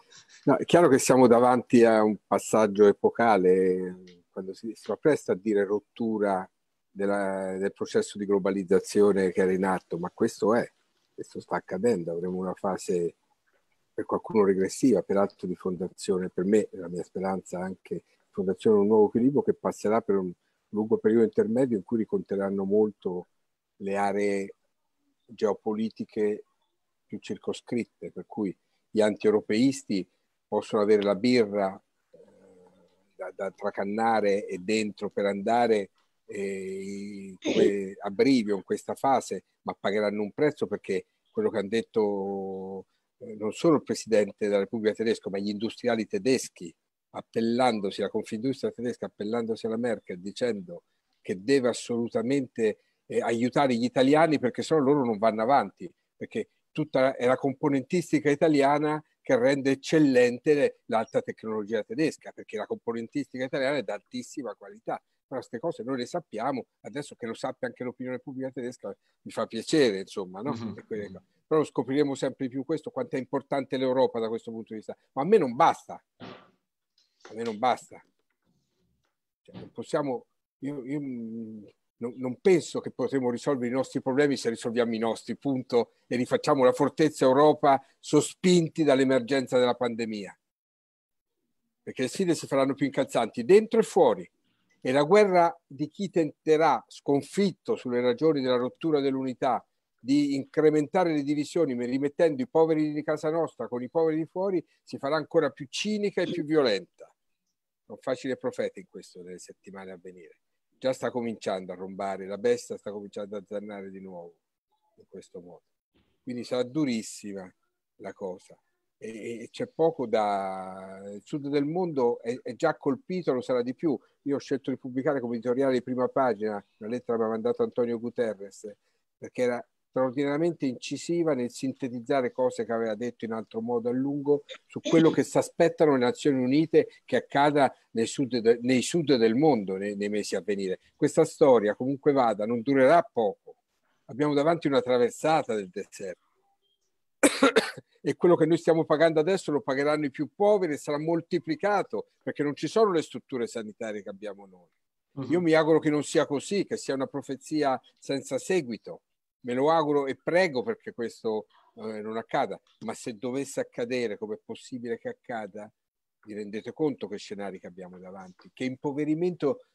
No, è chiaro che siamo davanti a un passaggio epocale, quando si, si appresta a dire rottura della, del processo di globalizzazione che era in atto, ma questo è, questo sta accadendo, avremo una fase per qualcuno regressiva, per altro di fondazione, per me, la mia speranza anche, fondazione un nuovo equilibrio che passerà per un lungo periodo intermedio in cui riconteranno molto le aree geopolitiche più circoscritte, per cui gli antieuropeisti possono avere la birra eh, da, da, tracannare e dentro per andare eh, come, a brivio in questa fase, ma pagheranno un prezzo perché quello che hanno detto eh, non solo il Presidente della Repubblica tedesca, ma gli industriali tedeschi, appellandosi alla Confindustria tedesca, appellandosi alla Merkel, dicendo che deve assolutamente eh, aiutare gli italiani perché sennò loro non vanno avanti, perché tutta è la componentistica italiana che rende eccellente l'alta tecnologia tedesca, perché la componentistica italiana è d'altissima qualità. Però queste cose noi le sappiamo, adesso che lo sappia anche l'opinione pubblica tedesca mi fa piacere, insomma, no? mm-hmm. però scopriremo sempre di più questo, quanto è importante l'Europa da questo punto di vista. Ma a me non basta, a me non basta. Cioè, possiamo, io, io mm, non, non penso che potremo risolvere i nostri problemi se risolviamo i nostri, punto, e rifacciamo la fortezza Europa sospinti dall'emergenza della pandemia. Perché le sfide si faranno più incalzanti dentro e fuori. E la guerra di chi tenterà, sconfitto sulle ragioni della rottura dell'unità, di incrementare le divisioni rimettendo i poveri di casa nostra con i poveri di fuori, si farà ancora più cinica e più violenta. Non facile profeta in questo nelle settimane a venire già sta cominciando a rombare, la bestia sta cominciando a zannare di nuovo in questo modo. Quindi sarà durissima la cosa. E, e c'è poco da... Il sud del mondo è, è, già colpito, lo sarà di più. Io ho scelto di pubblicare come editoriale di prima pagina una lettera che mi ha mandato Antonio Guterres, perché era straordinariamente incisiva nel sintetizzare cose che aveva detto in altro modo a lungo su quello che si aspettano le Nazioni Unite che accada nel sud de, nei sud del mondo nei, nei mesi a venire. Questa storia, comunque vada, non durerà poco. Abbiamo davanti una traversata del deserto. e quello che noi stiamo pagando adesso lo pagheranno i più poveri e sarà moltiplicato perché non ci sono le strutture sanitarie che abbiamo noi. Mhm. Io mi auguro che non sia così, che sia una profezia senza seguito me lo auguro e prego perché questo eh, non accada, ma se dovesse accadere, come è possibile che accada, vi rendete conto che scenari che abbiamo davanti, che impoverimento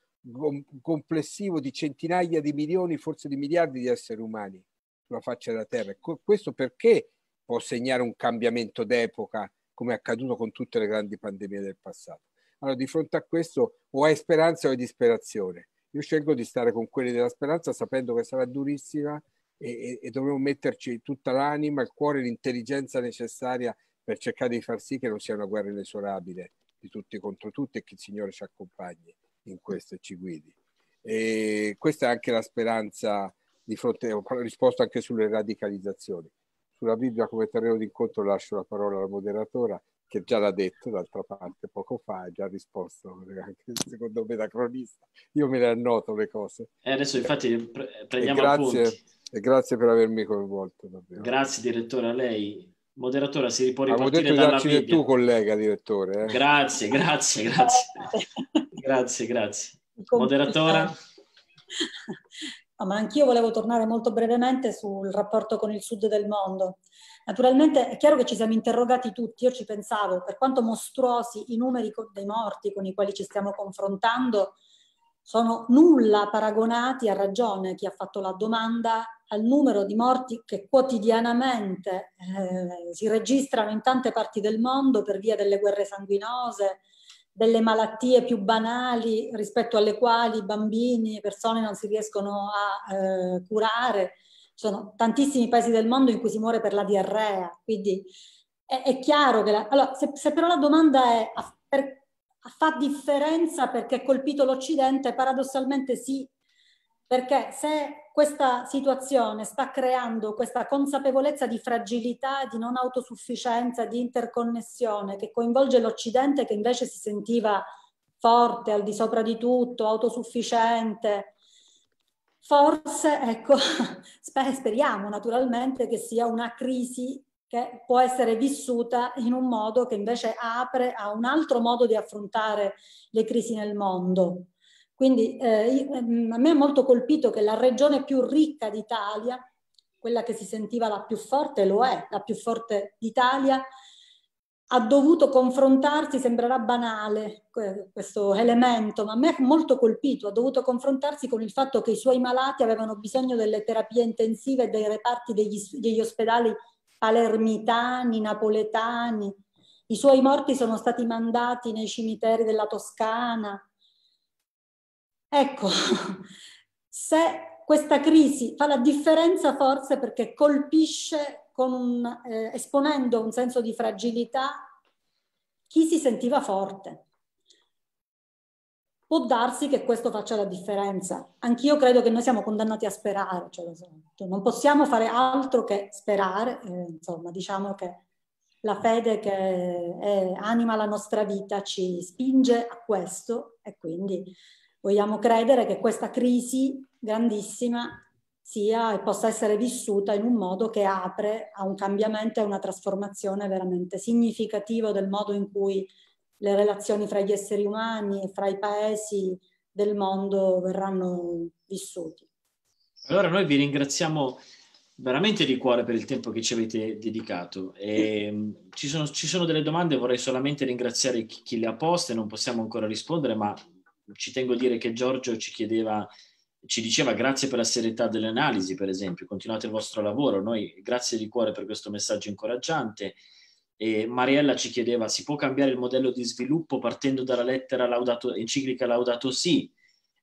complessivo di centinaia di milioni, forse di miliardi di esseri umani sulla faccia della Terra. Questo perché può segnare un cambiamento d'epoca come è accaduto con tutte le grandi pandemie del passato. Allora, di fronte a questo o è speranza o è disperazione. Io scelgo di stare con quelli della speranza sapendo che sarà durissima, e, e dovremo metterci tutta l'anima, il cuore, l'intelligenza necessaria per cercare di far sì che non sia una guerra inesorabile di tutti contro tutti e che il Signore ci accompagni in questo e ci guidi. E questa è anche la speranza di fronte, ho risposto anche sulle radicalizzazioni. Sulla Bibbia come terreno d'incontro lascio la parola alla moderatora che già l'ha detto d'altra parte poco fa, ha già risposto anche secondo me da cronista. Io me le annoto le cose. E eh, adesso infatti prendiamo grazie, appunti. E grazie per avermi coinvolto. Davvero. Grazie direttore a lei. Moderatore, si può ripartire dalla media. tu collega direttore. Eh? Grazie, grazie, grazie. [LAUGHS] grazie, grazie. Moderatore. ma anch'io volevo tornare molto brevemente sul rapporto con il sud del mondo. Naturalmente è chiaro che ci siamo interrogati tutti, io ci pensavo, per quanto mostruosi i numeri dei morti con i quali ci stiamo confrontando, sono nulla paragonati a ragione chi ha fatto la domanda al numero di morti che quotidianamente eh, si registrano in tante parti del mondo per via delle guerre sanguinose, delle malattie più banali rispetto alle quali i bambini e persone non si riescono a eh, curare. Ci sono tantissimi paesi del mondo in cui si muore per la diarrea, quindi è, è chiaro che... La, allora, se, se, però la domanda è a, per, a fa differenza perché ha colpito l'Occidente, paradossalmente sì, perché se questa situazione sta creando questa consapevolezza di fragilità, di non autosufficienza, di interconnessione che coinvolge l'Occidente che invece si sentiva forte, al di sopra di tutto, autosufficiente. Forse, ecco, [LAUGHS] speriamo naturalmente che sia una crisi che può essere vissuta in un modo che invece apre a un altro modo di affrontare le crisi nel mondo. Quindi eh, ehm, a me ha molto colpito che la regione più ricca d'Italia, quella che si sentiva la più forte, lo è, la più forte d'Italia, ha dovuto confrontarsi, sembrerà banale questo elemento, ma a me ha molto colpito, ha dovuto confrontarsi con il fatto che i suoi malati avevano bisogno delle terapie intensive dei reparti degli, degli ospedali palermitani, napoletani, i suoi morti sono stati mandati nei cimiteri della Toscana, Ecco, [LAUGHS] se questa crisi fa la differenza forse perché colpisce un, eh, esponendo un senso di fragilità chi si sentiva forte. Può darsi che questo faccia la differenza. Anch'io credo che noi siamo condannati a sperare, cioè, non possiamo fare altro che sperare, eh, insomma, diciamo che la fede che è, anima la nostra vita ci spinge a questo e quindi Vogliamo credere che questa crisi grandissima sia e possa essere vissuta in un modo che apre a un cambiamento e a una trasformazione veramente significativa del modo in cui le relazioni fra gli esseri umani e fra i paesi del mondo verranno vissuti. Allora noi vi ringraziamo veramente di cuore per il tempo che ci avete dedicato. E, ehm, ci, sono, ci, sono, delle domande, vorrei solamente ringraziare chi, chi le ha poste, non possiamo ancora rispondere, ma ci tengo a dire che Giorgio ci chiedeva, ci diceva grazie per la serietà delle analisi, per esempio, continuate il vostro lavoro, noi grazie di cuore per questo messaggio incoraggiante. E Mariella ci chiedeva, si può cambiare il modello di sviluppo partendo dalla lettera laudato, enciclica Laudato sì?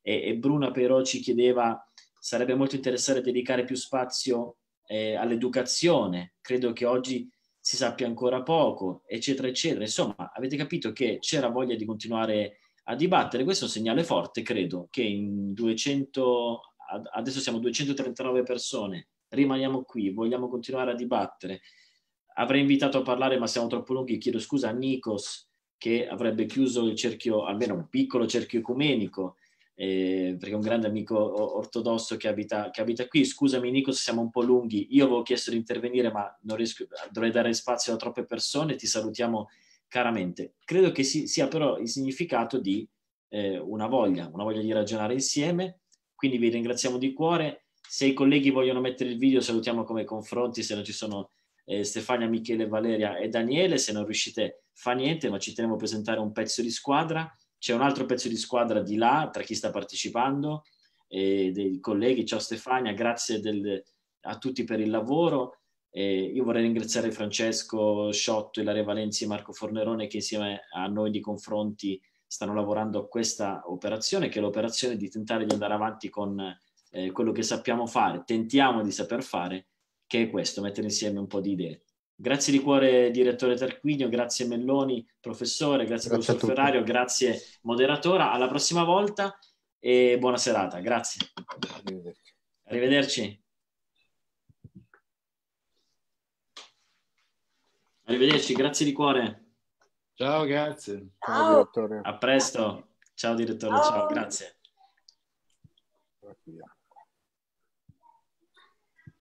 E, e Bruna però ci chiedeva, sarebbe molto interessante dedicare più spazio eh, all'educazione, credo che oggi si sappia ancora poco, eccetera, eccetera. Insomma, avete capito che c'era voglia di continuare a dibattere. Questo è un segnale forte, credo, che in 200, adesso siamo 239 persone, rimaniamo qui, vogliamo continuare a dibattere. Avrei invitato a parlare, ma siamo troppo lunghi, chiedo scusa a Nikos che avrebbe chiuso il cerchio, almeno un piccolo cerchio ecumenico, eh, perché è un grande amico ortodosso che abita, che abita qui. Scusami Nico se siamo un po' lunghi, io avevo chiesto di intervenire ma riesco, dovrei dare spazio a troppe persone, ti salutiamo caramente. Credo che si, sia però il significato di eh, una voglia, una voglia di ragionare insieme, quindi vi ringraziamo di cuore. Se i colleghi vogliono mettere il video, salutiamo come confronti, se non ci sono eh, Stefania, Michele, Valeria e Daniele, se non riuscite fa niente, ma ci teniamo a presentare un pezzo di squadra. C'è un altro pezzo di squadra di là, tra chi sta partecipando, eh, dei colleghi. Ciao Stefania, grazie del, a tutti per il lavoro. E io vorrei ringraziare Francesco Sciotto, Ilaria Valenzi e Marco Fornerone che insieme a noi di confronti stanno lavorando a questa operazione, che è l'operazione di tentare di andare avanti con eh, quello che sappiamo fare, tentiamo di saper fare, che è questo, mettere insieme un po' di idee. Grazie di cuore direttore Tarquinio, grazie Melloni, professore, grazie, grazie professor Ferrario, grazie moderatora, alla prossima volta e buona serata, grazie. Arrivederci. Arrivederci. Arrivederci, grazie di cuore. Ciao, grazie. Ciao, ciao direttore. A presto. Ciao direttore, ciao, ciao grazie.